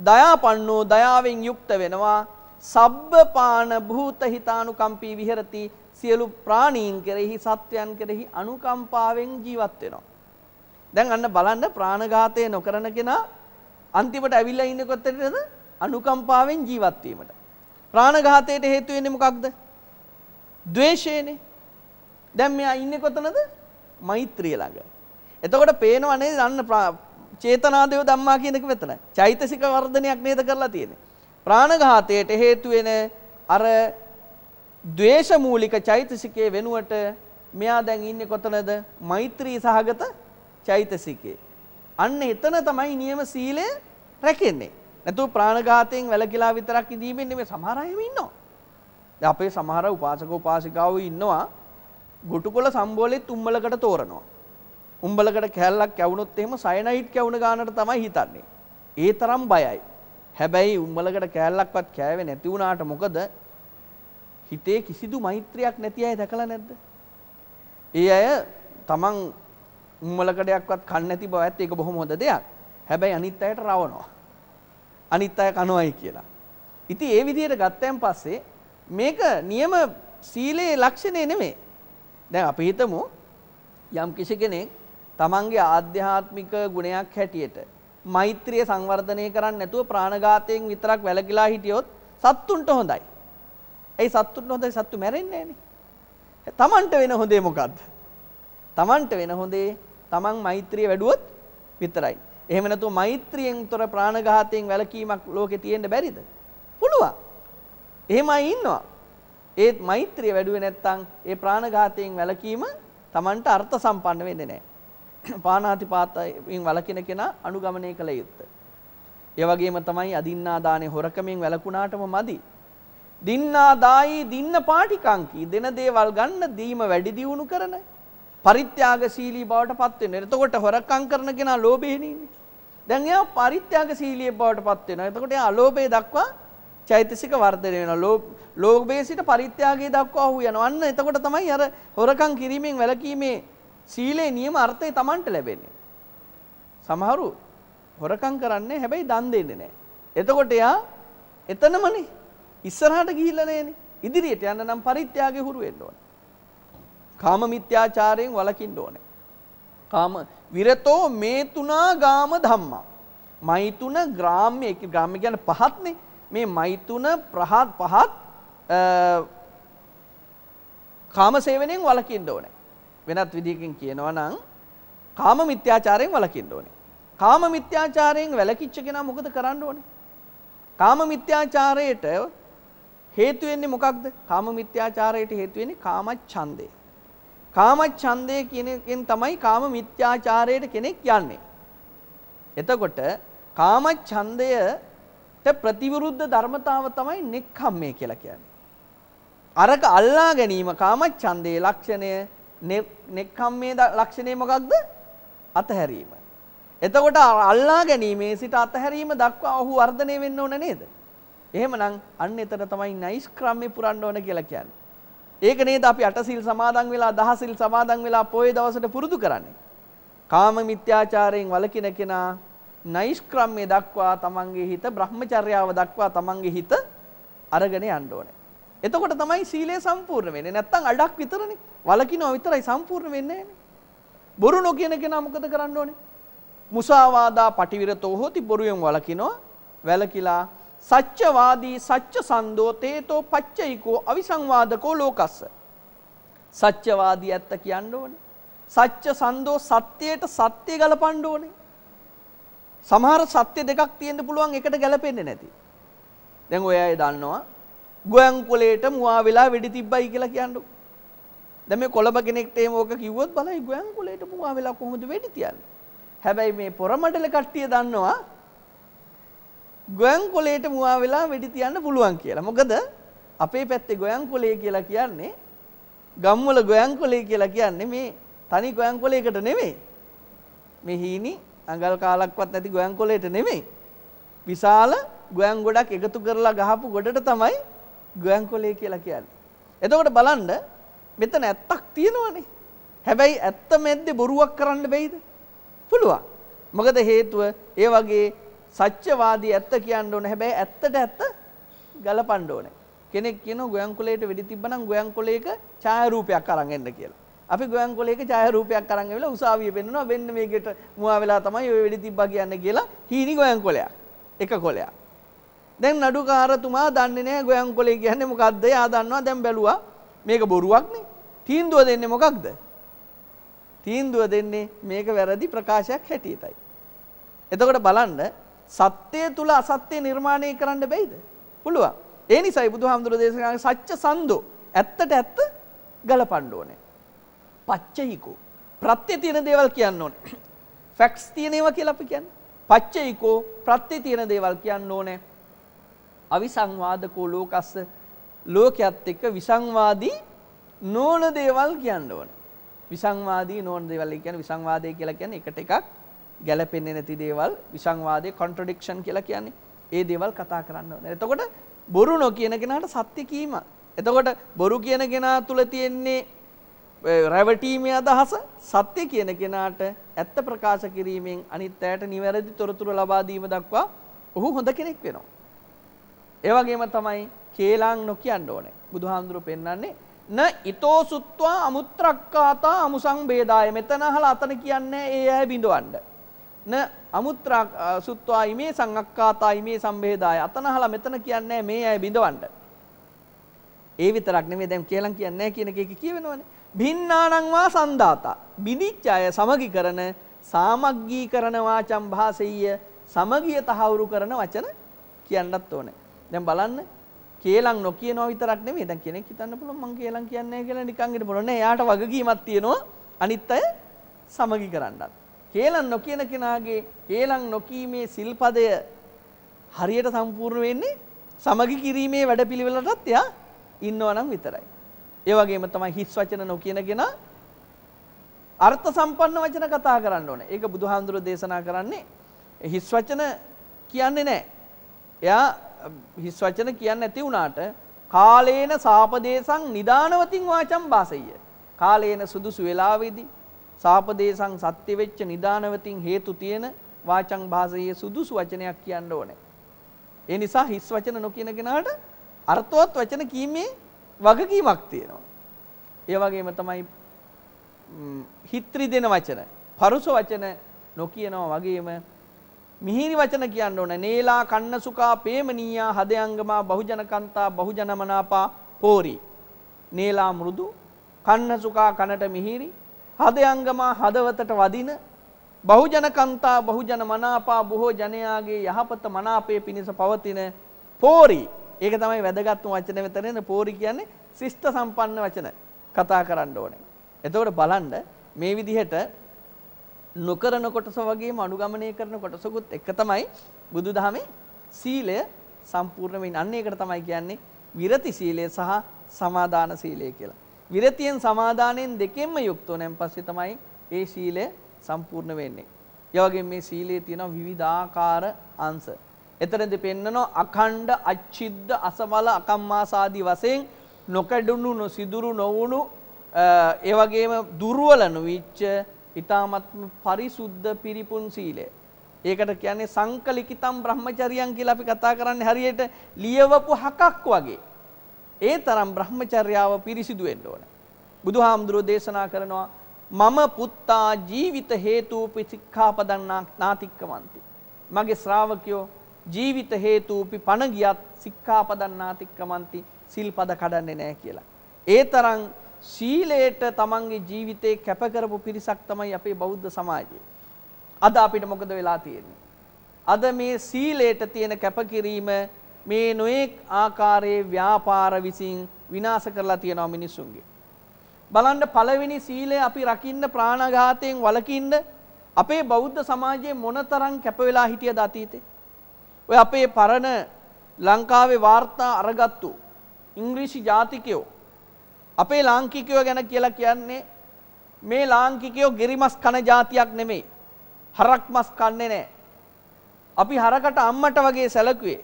දයාපන්නෝ දයාවෙන් යුක්ත වෙනවා සබ්බපාන භූත හිතානුකම්පී විහෙරති සියලු ප්‍රාණීන් කෙරෙහි සත්වයන් කෙරෙහි අනුකම්පාවෙන් ජීවත් වෙනවා. දැන් අන්න බලන්න ප්‍රාණඝාතය නොකරන කෙනා අන්තිමට ඇවිල්ලා ඉන්නේ කොතනද? අනුකම්පාවෙන් ජීවත් වීමට. ප්‍රාණඝාතයට හේතු වෙන්නේ මොකක්ද? ද්වේෂයනේ. දැන් මෙයා ඉන්නේ කොතනද? මෛත්‍රිය ළඟ. එතකොට පේනව නේද? අන්න චේතනාදේව ධම්මා කියනක මෙතනයි. චෛතසික වර්ධනයක් නේද කරලා තියෙන්නේ. ප්‍රාණඝාතයට හේතු වෙන අර ද්වේෂ මූලික චෛතසිකයේ වෙනුවට මෙයා දැන් ඉන්නේ කොතනද? මෛත්‍රී සහගත චෛතසිකේ. අන්න එතන තමයි නියම සීලය රැකෙන්නේ. නැතුව ප්‍රාණඝාතයෙන් වැළකීලා විතරක් ඉඳීමෙන් නෙමෙයි සමහර අය ඉන්නවා. දැන් අපේ සමහර උපාසක උපාසිකාවෝ ඉන්නවා ගොටුකොළ සම්බෝලෙත් උම්මලකට තෝරනවා. උඹලකට කැලලක් කැවුනොත් එහෙම සයනයිට් කැවුන ගානට තමයි හිතන්නේ. ඒ තරම් බයයි. හැබැයි උඹලකට කැලලක්වත් කෑවේ නැති වුණාට මොකද? හිතේ කිසිදු මෛත්‍රියක් නැති අය දැකලා නැද්ද? ඒ අය තමන් උම්මලකඩයක්වත් කන්න නැති බව ඇත්ත ඒක බොහොම හොඳ දෙයක්. හැබැයි අනිත් අයට රවනවා. අනිත් අය කනවයි කියලා. ඉතින් ඒ විදිහට ගත්තයන් පස්සේ මේක නියම සීලේ ලක්ෂණය නෙමෙයි. දැන් අපි හිතමු යම් කිසි කෙනෙක් තමන්ගේ ආධ්‍යාත්මික ගුණයක් හැටියට මෛත්‍රිය සංවර්ධනය කරන්නේ නැතුව ප්‍රාණඝාතයෙන් විතරක් වැළකීලා හිටියොත් සත්තුන්ට හොඳයි. ඒ සත්තුන්ට හොඳයි සත්තු මැරෙන්නේ නැහනේ. තමන්ට වෙන හොඳේ මොකද්ද? තමන්ට වෙන හොඳේ තමන් මෛත්‍රිය වැඩුවොත් විතරයි. එහෙම නැතුව මෛත්‍රියෙන් තොර ප්‍රාණඝාතයෙන් වැළකීමක් ලෝකේ තියෙන්න බැරිද? පුළුවන්. එහෙමයි ඉන්නවා. ඒත් මෛත්‍රිය වැඩුවේ නැත්නම් ඒ ප්‍රාණඝාතයෙන් වැළකීම තමන්ට අර්ථ සම්පන්න වෙන්නේ නැහැ. පානාති පාතයෙන් වළකින කෙනා අනුගමනය කළ යුත්තේ. ඒ වගේම තමයි අදින්නා දානේ හොරකමෙන් වැළකුණාටම මදි. දින්නා දායි දින්න පාටිකංකී දෙන දේවල් ගන්න දීම වැඩි දියුණු කරන පරිත්‍යාගශීලී බවට පත් වෙනවා. එතකොට හොරකම් කරන කෙනා ලෝභයෙන් දැන් එයා පරිත්‍යාගශීලී බවට පත් වෙනවා. එතකොට එයා අලෝභය දක්වා චෛතසික වර්ධනය වෙනවා. ලෝභයේ සිට පරිත්‍යාගය දක්වා අහු යනවා. අන්න එතකොට තමයි අර හොරකම් කිරීමෙන් වැළකීමේ සීලේ නියම අර්ථය Tamanට ලැබෙන්නේ. සමහරු හොරකම් කරන්නේ හැබැයි දන් දෙන්නේ නැහැ. එතකොට එයා එතනමනේ ඉස්සරහට ගිහිල්ලා නැහනේ. ඉදිරියට යන්න නම් පරිත්‍යාගය හුරු වෙන්න ඕනේ. කාම මිත්‍යාචාරයෙන් වළකින්න ඕනේ. කාම විරතෝ මේතුනා ගාම ධම්මා. මෛතුන ග්‍රාම්‍ය ග්‍රාම්‍ය කියන්නේ පහත්නේ. මේ මෛතුන ප්‍රහත් පහත් කාම සේවනයෙන් වළකින්න ඕනේ. වෙනත් විදිහකින් කියනවා නම් කාම මිත්‍යාචාරයෙන් වළකින්න ඕනේ. කාම මිත්‍යාචාරයෙන් වැළකිච්ච කෙනා මොකද කරන්න ඕනේ? කාම මිත්‍යාචාරයට හේතු වෙන්නේ මොකක්ද? කාම මිත්‍යාචාරයට හේතු වෙන්නේ කාම ඡන්දය. කාම ඡන්දය කියන එකෙන් තමයි කාම මිත්‍යාචාරයට කෙනෙක් යන්නේ. එතකොට කාම ඡන්දයට ප්‍රතිවිරුද්ධ ධර්මතාව තමයි නෙක්ඛම්මේ කියලා කියන්නේ. අරක අල්ලා ගැනීම කාම ඡන්දේ ලක්ෂණය නෙක්ඛම්මේ ලක්ෂණය මොකක්ද? අතහැරීම. එතකොට අල්ලා ගැනීමේ සිට අතහැරීම දක්වා ඔහු වර්ධනය වෙන්න ඕන නේද? එහෙමනම් අන්න එතන තමයි නෛෂ්ක්‍රම්‍ය පුරන්න ඕන කියලා කියන්නේ. ඒක නේද අපි අටසිල් සමාදන් වෙලා දහසිල් සමාදන් වෙලා පොයේ දවසට පුරුදු කරන්නේ. කාම මිත්‍යාචාරයෙන් වළකින කෙනා නෛෂ්ක්‍රම්‍ය දක්වා තමන්ගේ හිත බ්‍රහ්මචර්යාව දක්වා තමන්ගේ හිත අරගෙන යන්න ඕනේ. එතකොට තමයි සීලය සම්පූර්ණ වෙන්නේ. නැත්තම් අඩක් විතරනේ. වලකිනවා විතරයි සම්පූර්ණ වෙන්නේ බොරු නොකියන කෙනා මොකද කරන්න ඕනේ? මුසාවාදා පටිවිරතෝ හෝති බොරුවෙන් වලකිනවා. වැලකිලා සච්චවාදී සච්ච සන්දෝ තේතෝ පච්චයිකෝ අවිසංවාදකෝ ලෝකස්ස. සච්චවාදී ඇත්ත කියන්න ඕනේ. සච්ච සන්දෝ සත්‍යයට සත්‍ය ගලපන්න ඕනේ. සමහර සත්‍ය දෙකක් තියෙන්න පුළුවන් එකට ගැලපෙන්නේ නැති. දැන් ඔය අය දන්නවා ගොයන් කොලේට මුවා වෙලා වෙඩි තිබ්බයි කියලා කියන්නු. දැන් මේ කොළඹ කෙනෙක්ට එහෙම ඕක කිව්වොත් බලයි ගොයන් කොලේට මුවා වෙලා කොහොමද වෙඩි තියන්නේ. හැබැයි මේ පොරමඩල කට්ටිය දන්නවා ගොයන් කොලේට මුවා වෙලා වෙඩි තියන්න පුළුවන් කියලා. මොකද අපේ පැත්තේ ගොයන් කොලේ කියලා කියන්නේ ගම්වල ගොයන් කොලේ කියලා කියන්නේ මේ තනි ගොයන් කොලේකට නෙමෙයි. මේ හීනි අඟල් කාලක්වත් නැති ගොයන් කොලේට නෙමෙයි. විශාල ගොයන් ගොඩක් එකතු කරලා ගහපු ගොඩට තමයි ගොයන්කොලේ කියලා කියන්නේ. එතකොට බලන්න මෙතන ඇත්තක් තියෙනවනේ. හැබැයි ඇත්ත මැද්දේ බොරුවක් කරන්න බැයිද? පුළුවන්. මොකද හේතුව ඒ වගේ සත්‍යවාදී ඇත්ත කියන්න ඕනේ. හැබැයි ඇත්තට ඇත්ත ගලපන්න ඕනේ. කෙනෙක් කියන ගොයන්කොලේට වෙඩි තිබ්බනම් ගොයන්කොලේක ඡායාරූපයක් අරන් එන්න කියලා. අපි ගොයන්කොලේක ඡායාරූපයක් අරන් ඇවිල්ලා උසාවිය පෙන්නනවා. වෙන්න මේකට මුවා වෙලා තමයි ඔය වෙඩි තිබ්බා කියන්නේ කියලා හීනි ගොයන්කොලයක්. එක කොලයක්. දැන් නඩුකාරතුමා දන්නේ නැහැ ගෝයන්කොලේ කියන්නේ මොකද්ද? එයා දන්නවා දැන් බැලුවා මේක බොරුවක්නේ. තීන්දුව දෙන්නේ මොකක්ද? තීන්දුව දෙන්නේ මේක වැරදි ප්‍රකාශයක් හැටියටයි. එතකොට බලන්න සත්‍යය තුල අසත්‍ය නිර්මාණය කරන්න බැයිද? පුළුවන්. ඒ නිසායි බුදුහාමුදුර දේශනා සත්‍ය සන්දෝ ඇත්තට ඇත්ත ගලපන්න ඕනේ. පච්චයිකෝ ප්‍රත්‍ය තියෙන දේවල් කියන්න ඕනේ. ෆැක්ට්ස් තියෙන ඒවා කියලා අපි කියන්නේ. පච්චයිකෝ ප්‍රත්‍ය තියෙන දේවල් කියන්න ඕනේ. අවිසංවාදකෝ ලෝකස්ස ලෝකයේත් එක්ක විසංවාදී නෝන දේවල් කියන්න ඕන. විසංවාදී නෝන දේවල් කියන්නේ විසංවාදය කියලා කියන්නේ එකට එකක් ගැළපෙන්නේ නැති දේවල් විසංවාදේ කොන්ට්‍රඩික්ෂන් කියලා කියන්නේ. ඒ දේවල් කතා කරන්න ඕනේ. එතකොට බොරු නොකියන කෙනාට සත්‍ය කීම. එතකොට බොරු කියන කෙනා තුල තියෙන්නේ රැවටීමේ අදහස සත්‍ය කියන කෙනාට ඇත්ත ප්‍රකාශ කිරීමෙන් අනිත් ඇයට නිවැරදි තොරතුරු ලබා දීම දක්වා ඔහු හොඳ කෙනෙක් වෙනවා. ඒ වගේම තමයි කේලං නොකියන්න ඕනේ. බුදුහාමුදුරුවෝ පෙන්වන්නේ න ඊතෝ සුත්වා අමුත්‍රක්කාතා අමුසං වේදාය. මෙතන අහලා අතන කියන්නේ ඒ අය බිඳවන්න. න අමුත්‍රක් සුත්වා ීමේ සංක්කාතා ීමේ සම්බේදාය. අතන අහලා මෙතන කියන්නේ මේ අය බිඳවන්න. ඒ විතරක් නෙමෙයි දැන් කේලං කියන්නේ කියන එක කියවෙනවනේ. භින්නාණං වා සන්දාතා. බිනිච්ච අය සමගි කරන සාමග්ගී කරන වාචම් භාසෙය්‍ය සමගිය තහවුරු කරන වචන කියන්නත් ඕනේ. දැන් බලන්න කේලම් නොකියනවා විතරක් නෙමෙයි. දැන් කෙනෙක් හිතන්න පුළුවන් මං කේලම් කියන්නේ නැහැ කියලා නිකන් ඉඳ බලන්න. එයාට වගකීමක් තියෙනවා අනිත් අය සමගි කරන්නත්. කේලම් නොකියන කෙනාගේ කේලම් නොකීමේ සිල්පදය හරියට සම්පූර්ණ වෙන්නේ සමගි කිරීමේ වැඩපිළිවෙලටත් එයා ඉන්නවා නම් විතරයි. ඒ වගේම තමයි හිස් වචන නොකියන කෙනා අර්ථ සම්පන්න වචන කතා කරන්න ඕනේ. ඒක බුදුහාඳුර දේශනා කරන්නේ හිස් වචන කියන්නේ නැහැ. එයා හිස් වචන කියන්න ඇති වුණාට කාලේන සාපදේශං නිදානවතින් වාචම් භාසය. කාලේන සුදුසු වෙලාවේදී සාපදේශං සත්‍ය වෙච්ච නිදානවතින් හේතු තියෙන වාචං භාසයේ සුදුසු වචනයක් කියන්න ඕනේ. ඒ නිසා හිස් වචන නොකියන කෙනාට අර්ථවත් වචන කීමේ වගකීමක් තියෙනවා. ඒ වගේම තමයි හිත්‍රි දෙන වචන, පරුස වචන නොකියනවා වගේම මිහිරි වචන කියන්න ඕන නේලා කන්න සුකා පේමනීයා හදයංගමා බහුජනකන්තා බහුජනමනාපා පෝරි නේලා මෘදු කන්න සුකා කනට මිහිරි හදයංගමා හදවතට වදින බහුජනකන්තා බහුජන මනාපා බොහෝ ජනයාගේ යහපත මනාපය පිණිස පවතින පෝරි ඒක තමයි වැදගත්ම වචන වෙතරෙන පෝරි කියන්නේ ශිෂ්ට සම්පන්න වචන කතා කරන්න ඕනේ. එතකොට බලන්න මේ විදිහට නොකරන කොටස වගේම අනුගමනය කරන කොටසකුත් එක තමයි බුදුදහමේ සීලය සම්පූර්ණයෙන්ම ඉන්න ඒකට තමයි කියන්නේ විරති සීලය සහ සමාදාන සීලය කියලා. විරතියෙන් සමාදානයෙන් දෙකෙන්ම යුක්ත වෙනන් පස්සේ තමයි ඒ සීලය සම්පූර්ණ වෙන්නේ. ඒ වගේම මේ සීලයේ තියෙන විවිධාකාර අංශ. එතනදී පෙන්නනවා අඛණ්ඩ අච්චිද්ද අසමල අකම්මාසාදී වශයෙන් නොකඩුණු නොසිදුරු නොවුණු ඒ වගේම දුර්වල නොවිච්ච ඊ타මත්ම පරිසුද්ධ පිරිපුන් සීලය. ඒකට කියන්නේ සංකලිකිතම් බ්‍රහ්මචරියන් කියලා අපි කතා කරන්නේ හරියට ලියවපු හකක් වගේ. ඒ තරම් බ්‍රහ්මචර්යාව පිරිසිදු වෙන්න ඕන. බුදුහාමුදුරෝ දේශනා කරනවා මම පුත්තා ජීවිත හේතුපි සික්ඛාපදං නාතික්කමන්ති. මගේ ශ්‍රාවකයෝ ජීවිත හේතුපි පණ ගියත් සික්ඛාපදං නාතික්කමන්ති සිල්පද කඩන්නේ නැහැ කියලා. ඒ තරම් ශීලයට තමන්ගේ ජීවිතේ කැප කරපු පිරිසක් තමයි අපේ බෞද්ධ සමාජය. අද අපිට මොකද වෙලා තියෙන්නේ? අද මේ සීලයට තියෙන කැපකිරීම මේ නොඑක් ආකාරයේ ව්‍යාපාර විසින් විනාශ කරලා තියෙනවා මිනිසුන්ගේ. බලන්න පළවෙනි සීලය අපි රකින්න ප්‍රාණඝාතයෙන් වළකින්න අපේ බෞද්ධ සමාජයේ මොනතරම් කැප වෙලා හිටියද අතීතේ? ඔය අපේ පරණ ලංකාවේ වාර්තා අරගත්තු ඉංග්‍රීසි ජාතිකයෝ අපේ ලාංකිකයෝ ගැන කියලා කියන්නේ මේ ලාංකිකයෝ ගෙරිමස් කන જાතියක් නෙමෙයි. හරක් මස් කන්නේ නැහැ. අපි හරකට අම්මට වගේ සැලකුවේ.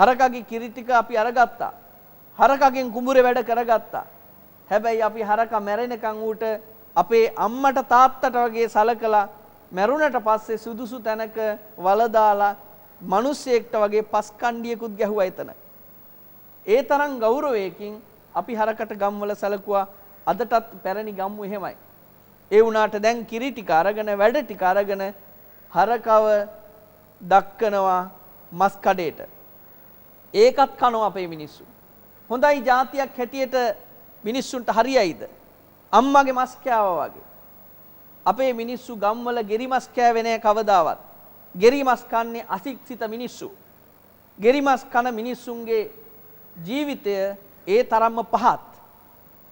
හරකගේ කිරිටික අපි අරගත්තා. හරකගෙන් කුඹුරේ වැඩ කරගත්තා. හැබැයි අපි හරක මැරෙනකන් ඌට අපේ අම්මට තාත්තට වගේ සැලකලා මැරුණට පස්සේ සුදුසු තැනක වල දාලා මිනිස්සෙක්ට වගේ පස්කණ්ඩියකුත් ගැහුවා එතන. ඒ තරම් ගෞරවයකින් අපි හරකට ගම්වල සැලකුවා අදටත් පැරණි ගම්මු එහෙමයි. ඒ වුණාට දැන් කිරි ටික අරගෙන වැඩ ටික අරගෙන හරකව දක්කනවා මස් කඩේට. ඒකත් කනවා අපේ මිනිස්සු. හොඳයි જાතියක් හැටියට මිනිස්සුන්ට හරියයිද? අම්මගේ මස් කෑවා වගේ. අපේ මිනිස්සු ගම්වල ගෙරි මස් කෑවේ නැහැ කවදාවත්. ගෙරි මස් කන්නේ අසික්සිත මිනිස්සු. ගෙරි මස් කන මිනිස්සුන්ගේ ජීවිතය ඒ තරම්ම පහත්.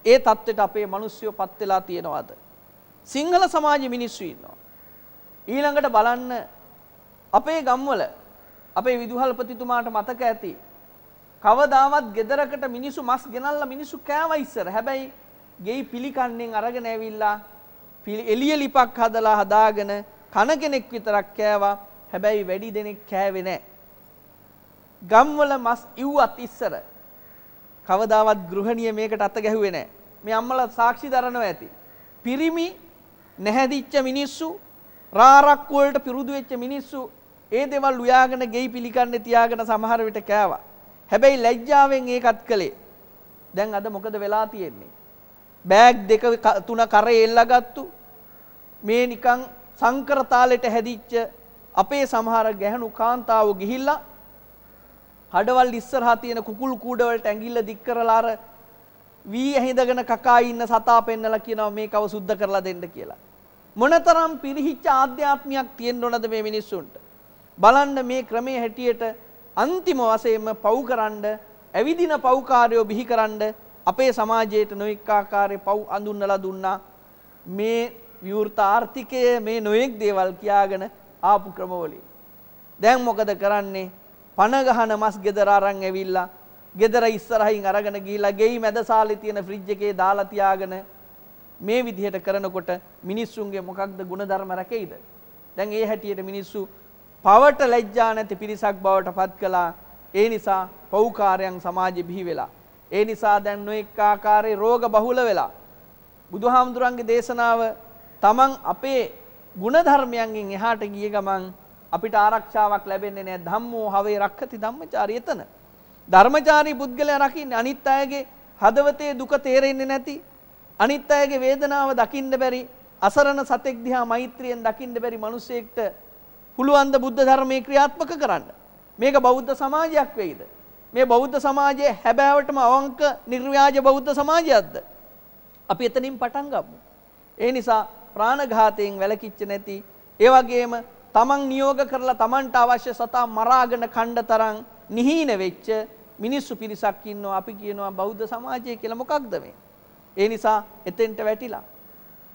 ඒ தත්වෙට අපේ මිනිස්සුયો පත් වෙලා තියෙනවද? සිංහල සමාජයේ මිනිස්සු ඉන්නවා. ඊළඟට බලන්න අපේ ගම්වල අපේ විදුහල්පතිතුමාට මතක ඇති කවදාවත් ගෙදරකට මිනිස්සු මස් ගෙනල්ලා මිනිස්සු කෑවා ඉස්සර. හැබැයි ගෙයි පිළිකන්නෙන් අරගෙන ඇවිල්ලා එළිය ලිපක් හදලා හදාගෙන කන කෙනෙක් විතරක් කෑවා. හැබැයි වැඩි දෙනෙක් කෑවේ නැහැ. ගම්වල මස් ඉව්වත් ඉස්සර කවදාවත් ගෘහණිය මේකට අත ගැහුවේ නැහැ. මේ අම්මලා සාක්ෂි දරනවා ඇති. පිරිමි නැහැදිච්ච මිනිස්සු රාරක්කු වලට පිරුදු වෙච්ච මිනිස්සු ඒ දේවල් උයාගෙන ගෙයි පිළිකන්නේ තියාගෙන සමහර විට කෑවා. හැබැයි ලැජ්ජාවෙන් ඒකත් කළේ. දැන් අද මොකද වෙලා තියෙන්නේ? බෑග් දෙක තුන කරේ එල්ලගත්තු. මේ නිකන් සංකර තාලෙට හැදිච්ච අපේ සමහර ගැහණු කාන්තාවෝ ගිහිල්ලා හඩවල් ඉස්සරහා තියෙන කුකුල් කූඩ වලට ඇඟිල්ල දික් කරලා අර වී ඇහිඳගෙන කකා ඉන්න සතා පෙන්නලා කියනවා මේකව සුද්ධ කරලා දෙන්න කියලා. මොනතරම් පිරිහිච්ච ආධ්‍යාත්මයක් තියෙන්න ඕනද මේ මිනිස්සුන්ට? බලන්න මේ ක්‍රමයේ හැටියට අන්තිම වශයෙන්ම පව්කරනද ඇවිදින පව්කාරයෝ බිහිකරනද අපේ සමාජයට නොඑක ආකාරයේ පව් අඳුන්නලා දුන්නා මේ විවෘත ආර්ථිකය මේ නොඑක් දේවල් කියාගෙන ආපු ක්‍රමවලින් දැන් මොකද කරන්නේ පණ ගහන මස් ගෙදර අරන් ඇවිල්ලා ගෙදර ඉස්සරහින් අරගෙන ගිහිලා ගෙයි මැදසාලේ තියෙන ෆ්‍රිජ් එකේ දාලා තියාගෙන මේ විදිහට කරනකොට මිනිස්සුන්ගේ මොකක්ද ಗುಣධර්ම රැකෙයිද? දැන් ඒ හැටියට මිනිස්සු පවට ලැජ්ජා නැති පිරිසක් බවට පත් කළා. ඒ නිසා පෞකාරයන් සමාජෙ බිහි වෙලා. ඒ නිසා දැන් නොඑක ආකාරයේ රෝග බහුල වෙලා. බුදුහාමුදුරන්ගේ දේශනාව තමන් අපේ ಗುಣධර්මයන්ගෙන් එහාට ගිය ගමන් අපිට ආරක්ෂාවක් ලැබෙන්නේ නැහැ ධම්මෝ හවේ රක්ඛති ධම්මචාරී එතන ධර්මචාරී පුද්ගලයා රකින්නේ අනිත් අයගේ හදවතේ දුක තේරෙන්නේ නැති අනිත් අයගේ වේදනාව දකින්න බැරි අසරණ සතෙක් දිහා මෛත්‍රියෙන් දකින්න බැරි මිනිසෙක්ට පුළුවන් ද බුද්ධ ධර්මයේ ක්‍රියාත්මක කරන්න මේක බෞද්ධ සමාජයක් වෙයිද මේ බෞද්ධ සමාජයේ හැබෑවටම අවංක නිර්ව්‍යාජ බෞද්ධ සමාජයක්ද අපි එතනින් පටන් ගමු ඒ නිසා ප්‍රාණඝාතයෙන් වැළකිච්ච නැති ඒ වගේම තමන් නියෝග කරලා තමන්ට අවශ්‍ය සතා මරාගෙන කණ්ඩ තරම් නිහීන වෙච්ච මිනිස්සු පිරිසක් ඉන්නවා අපි කියනවා බෞද්ධ සමාජය කියලා මොකක්ද මේ? ඒ නිසා එතෙන්ට වැටිලා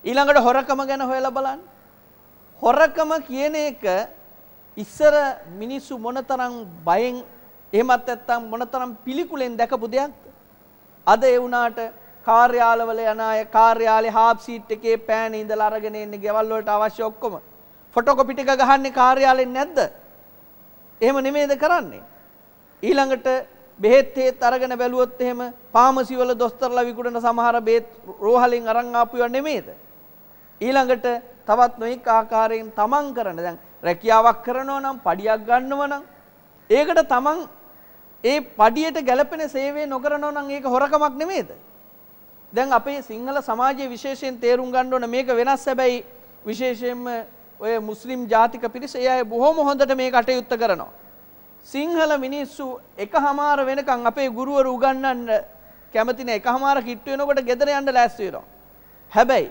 ඊළඟට හොරකම ගැන හොයලා බලන්න. හොරකම කියන එක ඉස්සර මිනිස්සු මොනතරම් බයෙන් එහෙමත් නැත්නම් මොනතරම් පිළිකුලෙන් දැකපු දෙයක්ද? අද ඒ වුණාට කාර්යාලවල යන අය කාර්යාලේ හාෆ් සීට් එකේ පෑන ඉඳලා අරගෙන එන්නේ ගෙවල් වලට අවශ්‍ය ඔක්කොම ෆොටෝකොපි ටික ගහන්නේ කාර්යාලෙන් නැද්ද? එහෙම නෙමෙයිද කරන්නේ. ඊළඟට බෙහෙත් හේත් අරගෙන බැලුවොත් එහෙම ෆාමසි වල දොස්තරලා විකුණන සමහර බෙහෙත් රෝහලෙන් අරන් ආපුවා නෙමෙයිද? ඊළඟට තවත් නොයෙක් ආකාරයෙන් තමන් කරන දැන් රැකියාවක් කරනවා නම් පඩියක් ගන්නවා නම් ඒකට තමන් ඒ පඩියට ගැලපෙන සේවය නොකරනවා නම් ඒක හොරකමක් නෙමෙයිද? දැන් අපේ සිංහල සමාජයේ විශේෂයෙන් තේරුම් ගන්න ඕන මේක වෙනස් හැබැයි විශේෂයෙන්ම ඔය මුස්ලිම් ජාතික පිරිස ඒ අය බොහොම හොඳට මේ කටයුත්ත කරනවා. සිංහල මිනිස්සු එකහමාර වෙනකන් අපේ ගුරුවරු උගන්වන්න කැමති නැහැ. එකහමාර කිට්ටු වෙනකොට ගෙදර යන්න ලෑස්ති වෙනවා. හැබැයි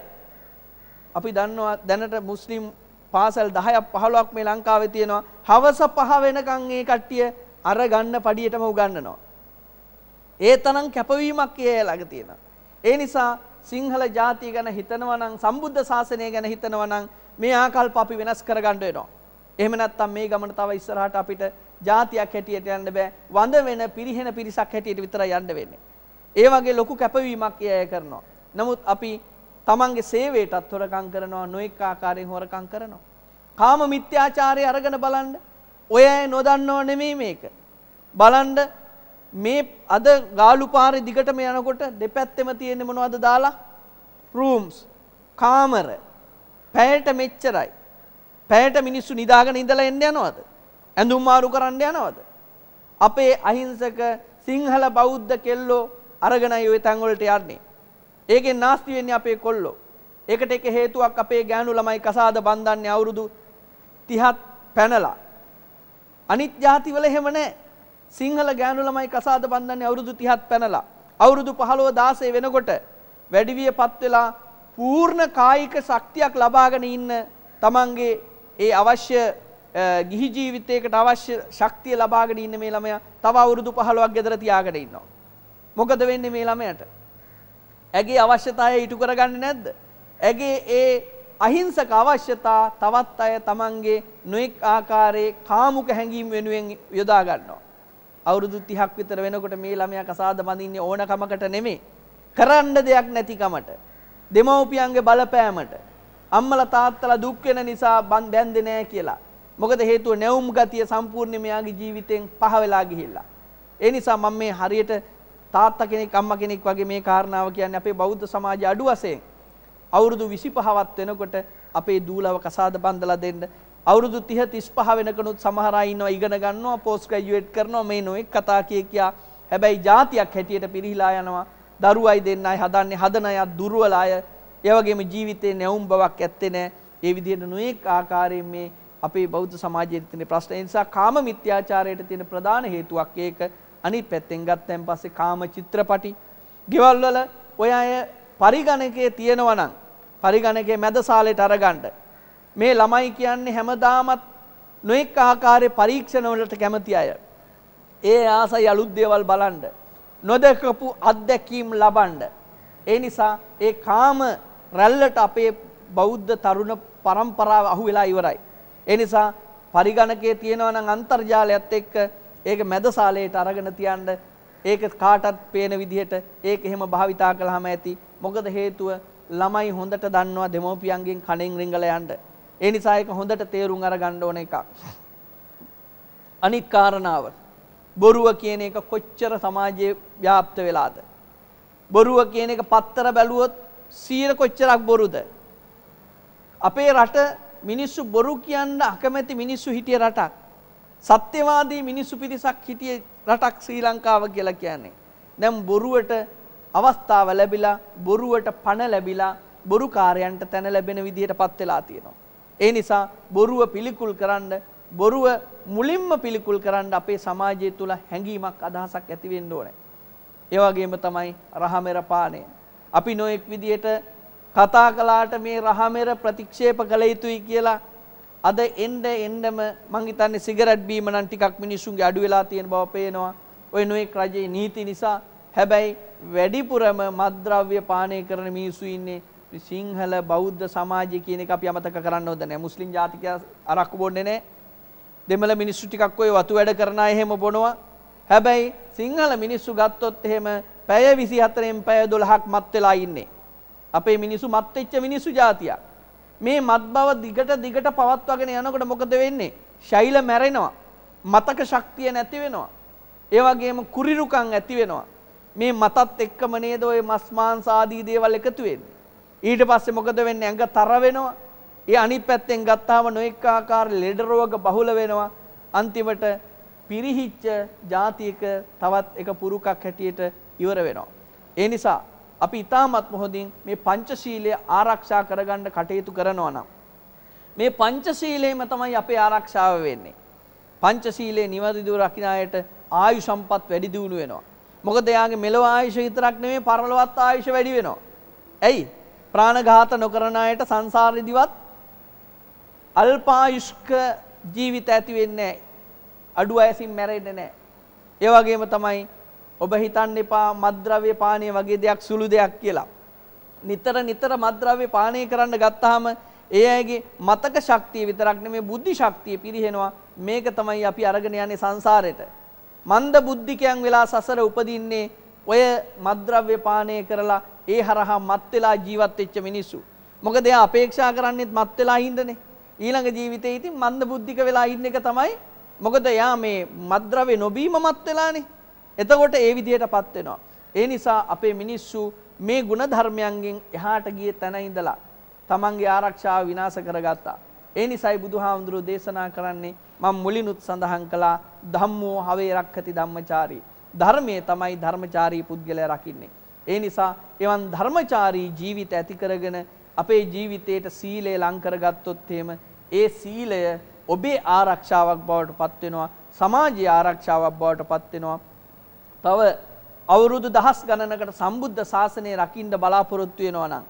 අපි දන්නවා දැනට මුස්ලිම් පාසල් 10ක් 15ක් මේ ලංකාවේ තියෙනවා. හවස 5 වෙනකන් මේ කට්ටිය අර ගන්න පඩියටම උගන්වනවා. ඒ තරම් කැපවීමක් ඒ ළඟ තියෙනවා. ඒ නිසා සිංහල ජාතිය ගැන හිතනවා නම් සම්බුද්ධ ශාසනය ගැන හිතනවා නම් මේ ආකල්ප අපි වෙනස් කරගන්න වෙනවා. එහෙම නැත්නම් මේ ගමන තව ඉස්සරහට අපිට જાතියක් හැටියට යන්න බෑ. වඳ වෙන පිරිහෙන පිරිසක් හැටියට විතරයි යන්න වෙන්නේ. ඒ වගේ ලොකු කැපවීමක් අය කරනවා. නමුත් අපි තමන්ගේ සේවයටත් හොරකම් කරනවා, නොඑක ආකාරයෙන් හොරකම් කරනවා. කාම මිත්‍යාචාරය අරගෙන බලන්න. ඔය අය නොදන්නව නෙමෙයි මේක. බලන්න මේ අද ගාලු පාරේ දිගටම යනකොට දෙපැත්තෙම තියෙන්නේ මොනවද දාලා? rooms කාමර පැයට මෙච්චරයි. පැයට මිනිස්සු නිදාගෙන ඉඳලා එන්න යනවද? ඇඳුම් මාරු කරන්න යනවද? අපේ අහිංසක සිංහල බෞද්ධ කෙල්ලෝ අරගෙනයි ওই තැන් වලට යන්නේ. ඒකෙන් නාස්ති වෙන්නේ අපේ කොල්ලෝ. ඒකට එක හේතුවක් අපේ ගෑනු ළමයි කසාද බඳන්නේ අවුරුදු 30ත් පැනලා. අනිත් ಜಾතිවල එහෙම නැහැ. සිංහල ගෑනු ළමයි කසාද බඳන්නේ අවුරුදු 30ත් පැනලා. අවුරුදු 15 16 වෙනකොට වැඩිවියපත් වෙලා පූර්ණ කායික ශක්තියක් ලබාගෙන ඉන්න තමන්ගේ ඒ අවශ්‍ය ගිහි ජීවිතයකට අවශ්‍ය ශක්තිය ලබාගෙන ඉන්න මේ ළමයා තව අවුරුදු 15ක් ගෙදර තියාගෙන ඉන්නවා. මොකද වෙන්නේ මේ ළමයාට? ඇගේ අවශ්‍යතාවය ඉටු කරගන්නේ නැද්ද? ඇගේ ඒ අහිංසක අවශ්‍යතා තවත් අය තමන්ගේ නොඑක් ආකාරයේ කාමුක හැඟීම් වෙනුවෙන් යොදා ගන්නවා. අවුරුදු 30ක් විතර වෙනකොට මේ ළමයා කසාද බඳින්නේ ඕනකමකට නෙමෙයි. කරන්න දෙයක් නැතිකමට. දෙමව්පියන්ගේ බලපෑමට අම්මලා තාත්තලා දුක් වෙන නිසා බැඳෙන්නේ නැහැ කියලා. මොකද හේතුව නැවුම් ගතිය සම්පූර්ණ මෙයාගේ ජීවිතෙන් පහ වෙලා ගිහිල්ලා. ඒ නිසා මම මේ හරියට තාත්තා කෙනෙක් අම්මා කෙනෙක් වගේ මේ කාරණාව කියන්නේ අපේ බෞද්ධ සමාජය අඩු වශයෙන් අවුරුදු 25වත් වෙනකොට අපේ දූලව කසාද බඳලා දෙන්න අවුරුදු 30 35 වෙනකනුත් සමහර අය ඉන්නවා ඉගෙන ගන්නවා පෝස්ට් ග්‍රැජුවේට් කරනවා මේ නොඑක් කතා කිය කියා හැබැයි જાතියක් හැටියට පිරිහිලා යනවා දරුවයි දෙන්නයි හදන්නේ හදන අය දුර්වල අය ඒ වගේම ජීවිතේ නැවුම් බවක් ඇත්තේ නැහැ. ඒ විදිහට නොඑක ආකාරයෙන් මේ අපේ බෞද්ධ සමාජයේ තියෙන ප්‍රශ්න. ඒ නිසා කාම මිත්‍යාචාරයට තියෙන ප්‍රධාන හේතුවක් ඒක. අනිත් පැත්තෙන් ගත්තෙන් පස්සේ කාම චිත්‍රපටි, ගෙවල් වල ඔය අය පරිගණකයේ තියෙනවා නම් පරිගණකයේ මැදසාලේට අරගන්න. මේ ළමයි කියන්නේ හැමදාමත් නොඑක ආකාරයේ පරීක්ෂණ වලට කැමති අය. ඒ ආසයි අලුත් දේවල් බලන්න. නොදකපු අත්දැකීම් ලබන්න. ඒ නිසා ඒ කාම රැල්ලට අපේ බෞද්ධ තරුණ පරම්පරාව අහු වෙලා ඉවරයි. ඒ නිසා පරිගණකයේ තියෙනවා නම් අන්තර්ජාලයත් එක්ක ඒක මැදසාලයට අරගෙන තියන්න ඒක කාටත් පේන විදිහට ඒක එහෙම භාවිතා කළාම ඇති. මොකද හේතුව ළමයි හොඳට දන්නවා දෙමෝපියන්ගෙන් කණෙන් රිංගලා යන්න. ඒ නිසා ඒක හොඳට තේරුම් අරගන්න ඕන එකක්. අනිත් කාරණාව බොරුව කියන එක කොච්චර සමාජයේ ව්‍යාප්ත වෙලාද? බොරුව කියන එක පත්තර බැලුවොත් සීර කොච්චරක් බොරුද? අපේ රට මිනිස්සු බොරු කියන්න අකමැති මිනිස්සු හිටිය රටක්. සත්‍යවාදී මිනිස්සු පිරිසක් හිටිය රටක් ශ්‍රී ලංකාව කියලා කියන්නේ. දැන් බොරුවට අවස්ථාව ලැබිලා බොරුවට පණ ලැබිලා බොරුකාරයන්ට තැන ලැබෙන විදිහටපත් වෙලා තියෙනවා. ඒ නිසා බොරුව පිළිකුල් කරන්න බොරුව මුලින්ම පිළිකුල් කරන්න අපේ සමාජය තුළ හැඟීමක් අදහසක් ඇති වෙන්න ඕනේ. ඒ වගේම තමයි රහමෙර පානය. අපි නොඑක් විදියට කතා කළාට මේ රහමෙර ප්‍රතික්ෂේප කළ යුතුයි කියලා අද එන්න එන්නම මං හිතන්නේ සිගරට් බීම නම් ටිකක් මිනිස්සුන්ගේ අඩු වෙලා තියෙන බව පේනවා. ওই නොඑක් රජයේ නීති නිසා හැබැයි වැඩිපුරම මත්ද්‍රව්‍ය පානය කරන මිනිස්සු ඉන්නේ සිංහල බෞද්ධ සමාජය කියන එක අපි අමතක කරන්න ඕනේ නැහැ. මුස්ලිම් ජාතිකයා අරක්කු බොන්නේ නැහැ. දෙමළ මිනිස්සු ටිකක් ඔය වතු වැඩ කරන අය එහෙම බොනවා. හැබැයි සිංහල මිනිස්සු ගත්තොත් එහෙම පැය 24න් පැය 12ක් මත් වෙලා ඉන්නේ. අපේ මිනිස්සු මත් වෙච්ච මිනිස්සු జాතියක්. මේ මත් බව දිගට දිගට පවත්වාගෙන යනකොට මොකද වෙන්නේ? ශෛල මැරෙනවා. මතක ශක්තිය නැති වෙනවා. ඒ වගේම කුරිරුකම් ඇති වෙනවා. මේ මතත් එක්කම නේද ওই මස් මාංශ ආදී දේවල් එකතු වෙන්නේ. ඊට පස්සේ මොකද වෙන්නේ? ඇඟ තර වෙනවා. ඒ අනිත් පැත්තෙන් ගත්තාම නොඑක ආකාර ලෙඩ රෝග බහුල වෙනවා. අන්තිමට පිරිහිච්ච ජාතියක තවත් එක පුරුකක් හැටියට ඉවර වෙනවා. ඒ නිසා අපි ඊටමත් මොහොතින් මේ පංචශීලය ආරක්ෂා කරගන්න කටයුතු කරනවා නම් මේ පංචශීලයේම තමයි අපේ ආරක්ෂාව වෙන්නේ. පංචශීලයේ නිවැරදිව රකින්න අයට ආයු සම්පත් වැඩි දියුණු වෙනවා. මොකද එයාගේ මෙලව ආයුෂ විතරක් නෙමෙයි පරලොවත් ආයුෂ වැඩි වෙනවා. ඇයි? ප්‍රාණඝාත නොකරන අයට සංසාරෙදිවත් අල්පායුෂ්ක ජීවිත ඇති වෙන්නේ අඩු අයසින් මැරෙන්නේ නැහැ. ඒ වගේම තමයි ඔබ හිතන්න එපා මද්ද්‍රව්‍ය පානය වගේ දෙයක් සුළු දෙයක් කියලා. නිතර නිතර මද්ද්‍රව්‍ය පානය කරන්න ගත්තාම ඒ අයගේ මතක ශක්තිය විතරක් නෙමෙයි බුද්ධි ශක්තිය පිරිහෙනවා. මේක තමයි අපි අරගෙන යන්නේ සංසාරෙට. මන්ද බුද්ධිකයන් වෙලා සසර උපදින්නේ ඔය මද්ද්‍රව්‍ය පානය කරලා ඒ හරහා මත් වෙලා ජීවත් වෙච්ච මිනිස්සු. මොකද එයා අපේක්ෂා කරන්නේත් මත් වෙලා ඉඳනේ. ඊළඟ ජීවිතේ ඉතින් මන්ද බුද්ධික වෙලා ඉන්න එක තමයි මොකද යා මේ මද්ද්‍රව්‍ය නොබීමමත් වෙලානේ එතකොට ඒ විදියටපත් වෙනවා ඒ නිසා අපේ මිනිස්සු මේ ಗುಣ ධර්මයන්ගෙන් එහාට ගිය තැන ඉඳලා තමන්ගේ ආරක්ෂාව විනාශ කරගත්තා ඒ නිසායි බුදුහාමුදුරුවෝ දේශනා කරන්නේ මම මුලිනුත් සඳහන් කළා ධම්මෝ හවේ රක්ඛති ධම්මචාරී ධර්මයේ තමයි ධර්මචාරී පුද්ගලයා රකින්නේ ඒ නිසා එවන් ධර්මචාරී ජීවිත ඇති කරගෙන අපේ ජීවිතයට සීලය ලං කරගත්තොත් එහෙම ඒ සීලය ඔබේ ආරක්ෂාවක් බවට පත් වෙනවා සමාජයේ ආරක්ෂාවක් බවට පත් වෙනවා තව අවුරුදු දහස් ගණනකට සම්බුද්ධ ශාසනය රකින්න බලාපොරොත්තු වෙනවා නම්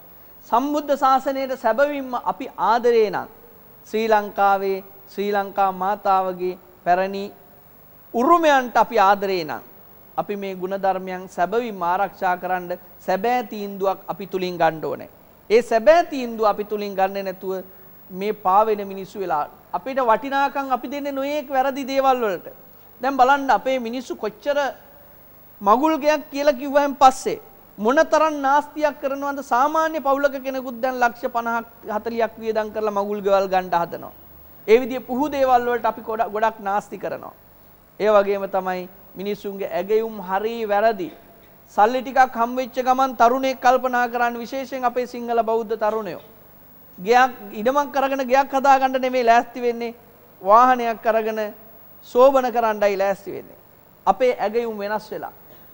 සම්බුද්ධ ශාසනයට සැබවින්ම අපි ආදරේ නම් ශ්‍රී ලංකාවේ ශ්‍රී ලංකා මාතාවගේ පැරණි උරුමයන්ට අපි ආදරේ නම් අපි මේ ಗುಣධර්මයන් සැබවින්ම ආරක්ෂා කරන්න සැබෑ තීන්දුවක් අපි තුලින් ගන්න ඕනේ. ඒ සැබෑ තීන්දුව අපි තුලින් ගන්නේ නැතුව මේ පාවෙන මිනිස්සු වෙලා අපිට වටිනාකම් අපි දෙන්නේ නොයේක් වැරදි දේවල් වලට. දැන් බලන්න අපේ මිනිස්සු කොච්චර මගුල් ගයක් කියලා කිව්වයින් පස්සේ මොනතරම් නාස්තියක් කරනවද සාමාන්‍ය පවුලක කෙනෙකුත් දැන් ලක්ෂ 50ක් 40ක් වියදම් කරලා මගුල් ගෙවල් ගන්න හදනවා. ඒ විදිහේ පුහු දේවල් වලට අපි ගොඩක් නාස්ති කරනවා. ඒ වගේම තමයි මිනිසුන්ගේ ඇගයුම් හරි වැරදි. සල්ලි ටිකක් හම් වෙච්ච ගමන් තරුණයෙක් කල්පනා කරන්න විශේෂයෙන් අපේ සිංහල බෞද්ධ තරුණයෝ ගයක් ඉඩමක් කරගෙන ගයක් හදාගන්න නෙමෙයි ලෑස්ති වෙන්නේ වාහනයක් කරගෙන සෝබන කරන්නයි ලෑස්ති වෙන්නේ අපේ ඇගයුම් වෙනස් වෙලා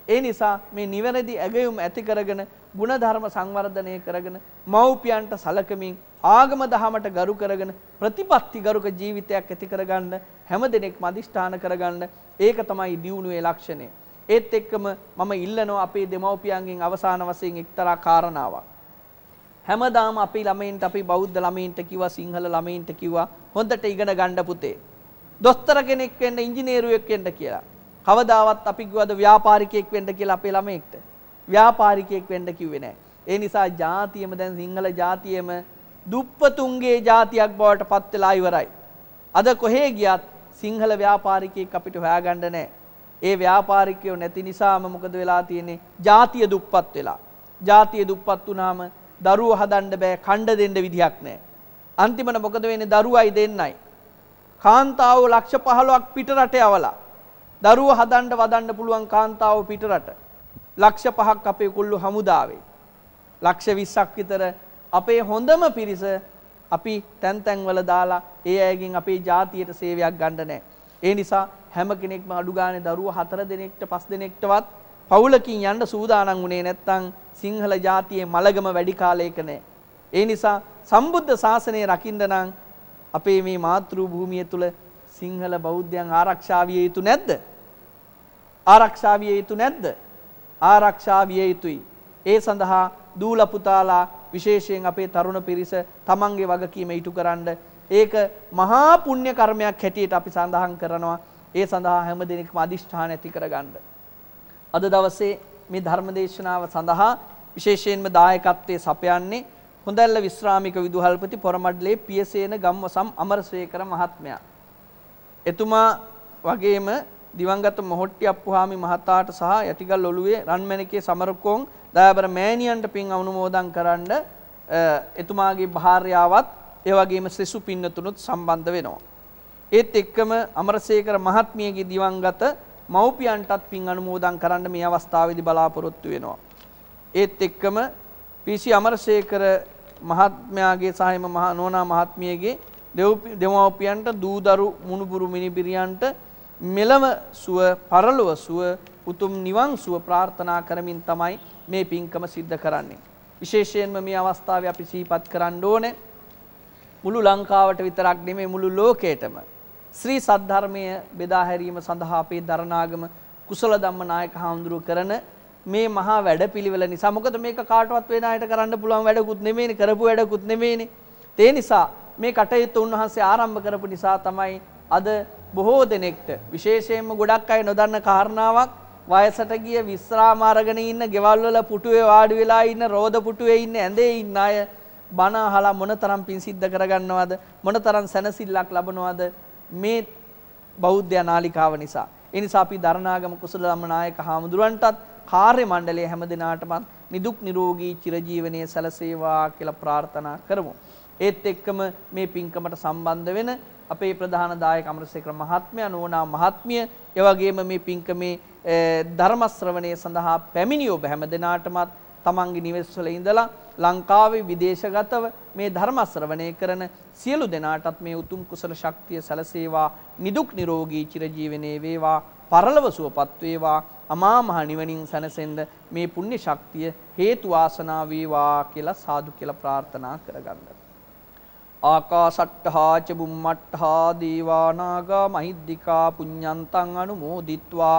ඒ නිසා මේ නිවැරදි ඇගයුම් ඇති කරගෙන ಗುಣධර්ම සංවර්ධනය කරගෙන මව්පියන්ට සලකමින් ආගම දහමට ගරු කරගෙන ප්‍රතිපත්ති ගරුක ජීවිතයක් ඇති කරගන්න හැම දෙනෙක්ම අදිෂ්ඨාන කරගන්න ඒක තමයි දියුණුවේ ලක්ෂණය ඒත් එක්කම මම ඉල්ලනවා අපේ දෙමව්පියන්ගෙන් අවසාන වශයෙන් එක්තරා කාරණාවක් හැමදාම අපි ළමයින්ට අපි බෞද්ධ ළමයින්ට කිව්වා සිංහල ළමයින්ට කිව්වා හොඳට ඉගෙන ගන්න පුතේ. දොස්තර කෙනෙක් වෙන්න ඉංජිනේරුවෙක් වෙන්න කියලා. කවදාවත් අපි කිව්වද ව්‍යාපාරිකයෙක් වෙන්න කියලා අපේ ළමයෙක්ට. ව්‍යාපාරිකයෙක් වෙන්න කිව්වේ නැහැ. ඒ නිසා ජාතියම දැන් සිංහල ජාතියම දුප්පතුන්ගේ ජාතියක් බවට පත් වෙලා ඉවරයි. අද කොහේ ගියත් සිංහල ව්‍යාපාරිකයෙක් අපිට හොයාගන්න නැහැ. ඒ ව්‍යාපාරිකයෝ නැති නිසාම මොකද වෙලා තියෙන්නේ? ජාතිය දුප්පත් වෙලා. ජාතිය දුප්පත් වුණාම දරුවෝ හදන්න බෑ කණ්ඩ දෙන්න විදිහක් නැහැ. අන්තිමට මොකද වෙන්නේ දරුවයි දෙන්නයි. කාන්තාවෝ ලක්ෂ 15ක් පිට රට යවලා දරුවෝ හදන්න වදන්න පුළුවන් කාන්තාවෝ පිට රට. ලක්ෂ 5ක් අපේ කුල්ලු හමුදාවේ. ලක්ෂ 20ක් විතර අපේ හොඳම පිරිස අපි තැන් තැන්වල දාලා ඒ අයගෙන් අපේ ජාතියට සේවයක් ගන්න නැහැ. ඒ නිසා හැම කෙනෙක්ම අඩු ගානේ දරුවෝ 4 දෙනෙක්ට 5 දෙනෙක්ටවත් පවුලකින් යන්න සූදානම් වුණේ නැත්නම් සිංහල ජාතියේ මලගම වැඩි කාලයක නැහැ. ඒ නිසා සම්බුද්ධ ශාසනය රකින්න නම් අපේ මේ මාතෘ භූමිය තුල සිංහල බෞද්ධයන් ආරක්ෂා විය යුතු නැද්ද? ආරක්ෂා විය යුතු නැද්ද? ආරක්ෂා විය යුතුයි. ඒ සඳහා දූල පුතාලා විශේෂයෙන් අපේ තරුණ පිරිස තමන්ගේ වගකීම ඉටුකරනද ඒක මහා පුණ්‍ය කර්මයක් හැටියට අපි සඳහන් කරනවා. ඒ සඳහා හැම දිනෙකම අදිෂ්ඨාන ඇති කරගන්න. අද දවසේ මේ ධර්ම දේශනාව සඳහා විශේෂයෙන්ම දායකත්වයේ සපයන්නේ හොඳැල්ල විශ්‍රාමික විදුහල්පති පොරමඩලේ පියසේන ගම්වසම් අමරසේකර මහත්මයා. එතුමා වගේම දිවංගත මොහොට්ටි අප්පුහාමි මහතාට සහ යටිගල් ඔළුවේ රන්මැණිකේ සමරකෝන් දයාබර මෑණියන්ට පින් අනුමෝදන් කරන්න එතුමාගේ භාර්යාවත් ඒ වගේම සෙසු පින්නතුණුත් සම්බන්ධ වෙනවා. ඒත් එක්කම අමරසේකර මහත්මියගේ දිවංගත මව්පියන්ටත් පින් අනුමෝදන් කරන්න මේ අවස්ථාවේදී බලාපොරොත්තු වෙනවා. ඒත් එක්කම PC අමරසේකර මහත්මයාගේ සහයම මහා නෝනා මහත්මියගේ දෙමව්පියන්ට දූදරු මුණුබුරු මිනිබිරියන්ට මෙලව සුව පරලොව සුව උතුම් නිවන් සුව ප්‍රාර්ථනා කරමින් තමයි මේ පින්කම සිද්ධ කරන්නේ. විශේෂයෙන්ම මේ අවස්ථාවේ අපි සිහිපත් කරන්න ඕනේ මුළු ලංකාවට විතරක් නෙමෙයි මුළු ලෝකේටම ශ්‍රී සද්ධර්මය බෙදා හැරීම සඳහා අපේ දරණාගම කුසල ධම්මනායක හාමුදුරුව කරන මේ මහා වැඩපිළිවෙල නිසා මොකද මේක කාටවත් වෙන අයට කරන්න පුළුවන් වැඩකුත් නෙමෙයිනේ කරපු වැඩකුත් නෙමෙයිනේ ඒ නිසා මේ කටයුතු උන්වහන්සේ ආරම්භ කරපු නිසා තමයි අද බොහෝ දෙනෙක්ට විශේෂයෙන්ම ගොඩක් අය නොදන්න කාරණාවක් වයසට ගිය විස්රාම අරගෙන ඉන්න ගෙවල් වල පුටුවේ වාඩි වෙලා ඉන්න රෝද පුටුවේ ඉන්න ඇඳේ ඉන්න අය බණ අහලා මොනතරම් පිං සිද්ධ කරගන්නවද මොනතරම් සැනසෙල්ලක් ලබනවද මේ බෞද්ධ නාලිකාව නිසා. ඒ නිසා අපි දරණාගම කුසල ධම්මනායක හාමුදුරන්ටත් කාර්ය මණ්ඩලයේ හැම දිනාටම නිදුක් නිරෝගී චිරජීවනයේ සැලසේවා කියලා ප්‍රාර්ථනා කරමු. ඒත් එක්කම මේ පින්කමට සම්බන්ධ වෙන අපේ ප්‍රධාන දායක අමරසේකර මහත්මයා නෝනා මහත්මිය එවැගේම මේ පින්කමේ ධර්ම ශ්‍රවණය සඳහා පැමිණි ඔබ හැම දිනාටමත් තමන්ගේ නිවෙස්වල ඉඳලා ලංකාවේ විදේශගතව මේ ධර්ම ශ්‍රවණය කරන සියලු දෙනාටත් මේ උතුම් කුසල ශක්තිය සැලසේවා නිදුක් නිරෝගී චිරජීවනයේ වේවා පරලව සුවපත් වේවා අමා මහ නිවනින් සැනසෙන්න මේ පුණ්‍ය ශක්තිය හේතු ආසනා වේවා කියලා සාදු කියලා ප්‍රාර්ථනා කරගන්න. ආකාසට්ඨා ච බුම්මට්ඨා දීවා නාග මහිද්దికා පුඤ්ඤන්තං අනුමෝදිත්වා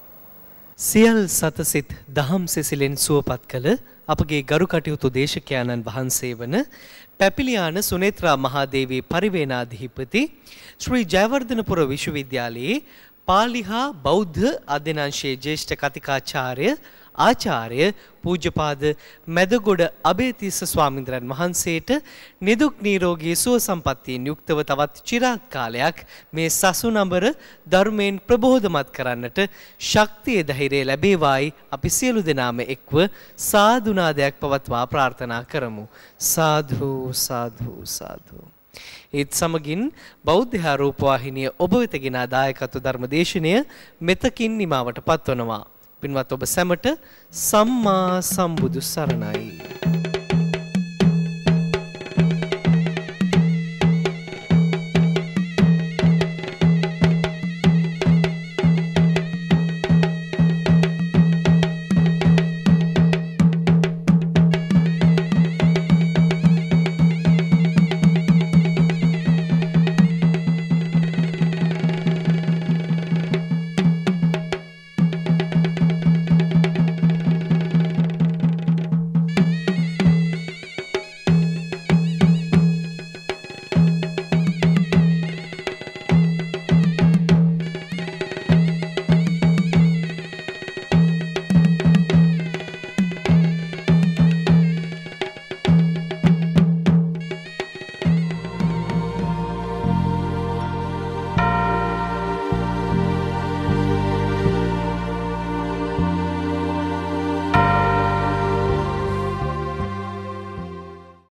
සියල් සතසිත් දහම් සෙසිලෙන් සුවපත් කළ අපගේ ගරු කටයුතු දේශකයාණන් වහන්සේ වන පැපිලියාන සුනේත්‍රා මහාදේවී පරිවේනාධිපති ශ්‍රී ජයවර්ධනපුර විශ්වවිද්‍යාලයේ පාලි හා බෞද්ධ අධ්‍යනාංශයේ ජ්‍යෙෂ්ඨ කතිකාචාර්ය ආචාර්ය පූජ්‍යපාද මැදගොඩ අබේතිස්ස ස්වාමින්ද්‍රයන් වහන්සේට නිදුක් නිරෝගී සුව සම්පන්නියෙන් යුක්තව තවත් চিරාත් කාලයක් මේ සසුනඹර ධර්මයෙන් ප්‍රබෝධමත් කරන්නට ශක්තිය ධෛර්යය ලැබේවායි අපි සියලු දෙනාම එක්ව සාදුනාදයක් පවත්වා ප්‍රාර්ථනා කරමු සාදු සාදු සාදු ඒත් සමගින් බෞද්ධ රූපවාහිනිය ඔබ වෙත ගෙනා දායකත්ව ධර්ම දේශනය මෙතකින් නිමවට පත්වනවා පින්වත් ඔබ සැමට සම්මා සම්බුදු සරණයි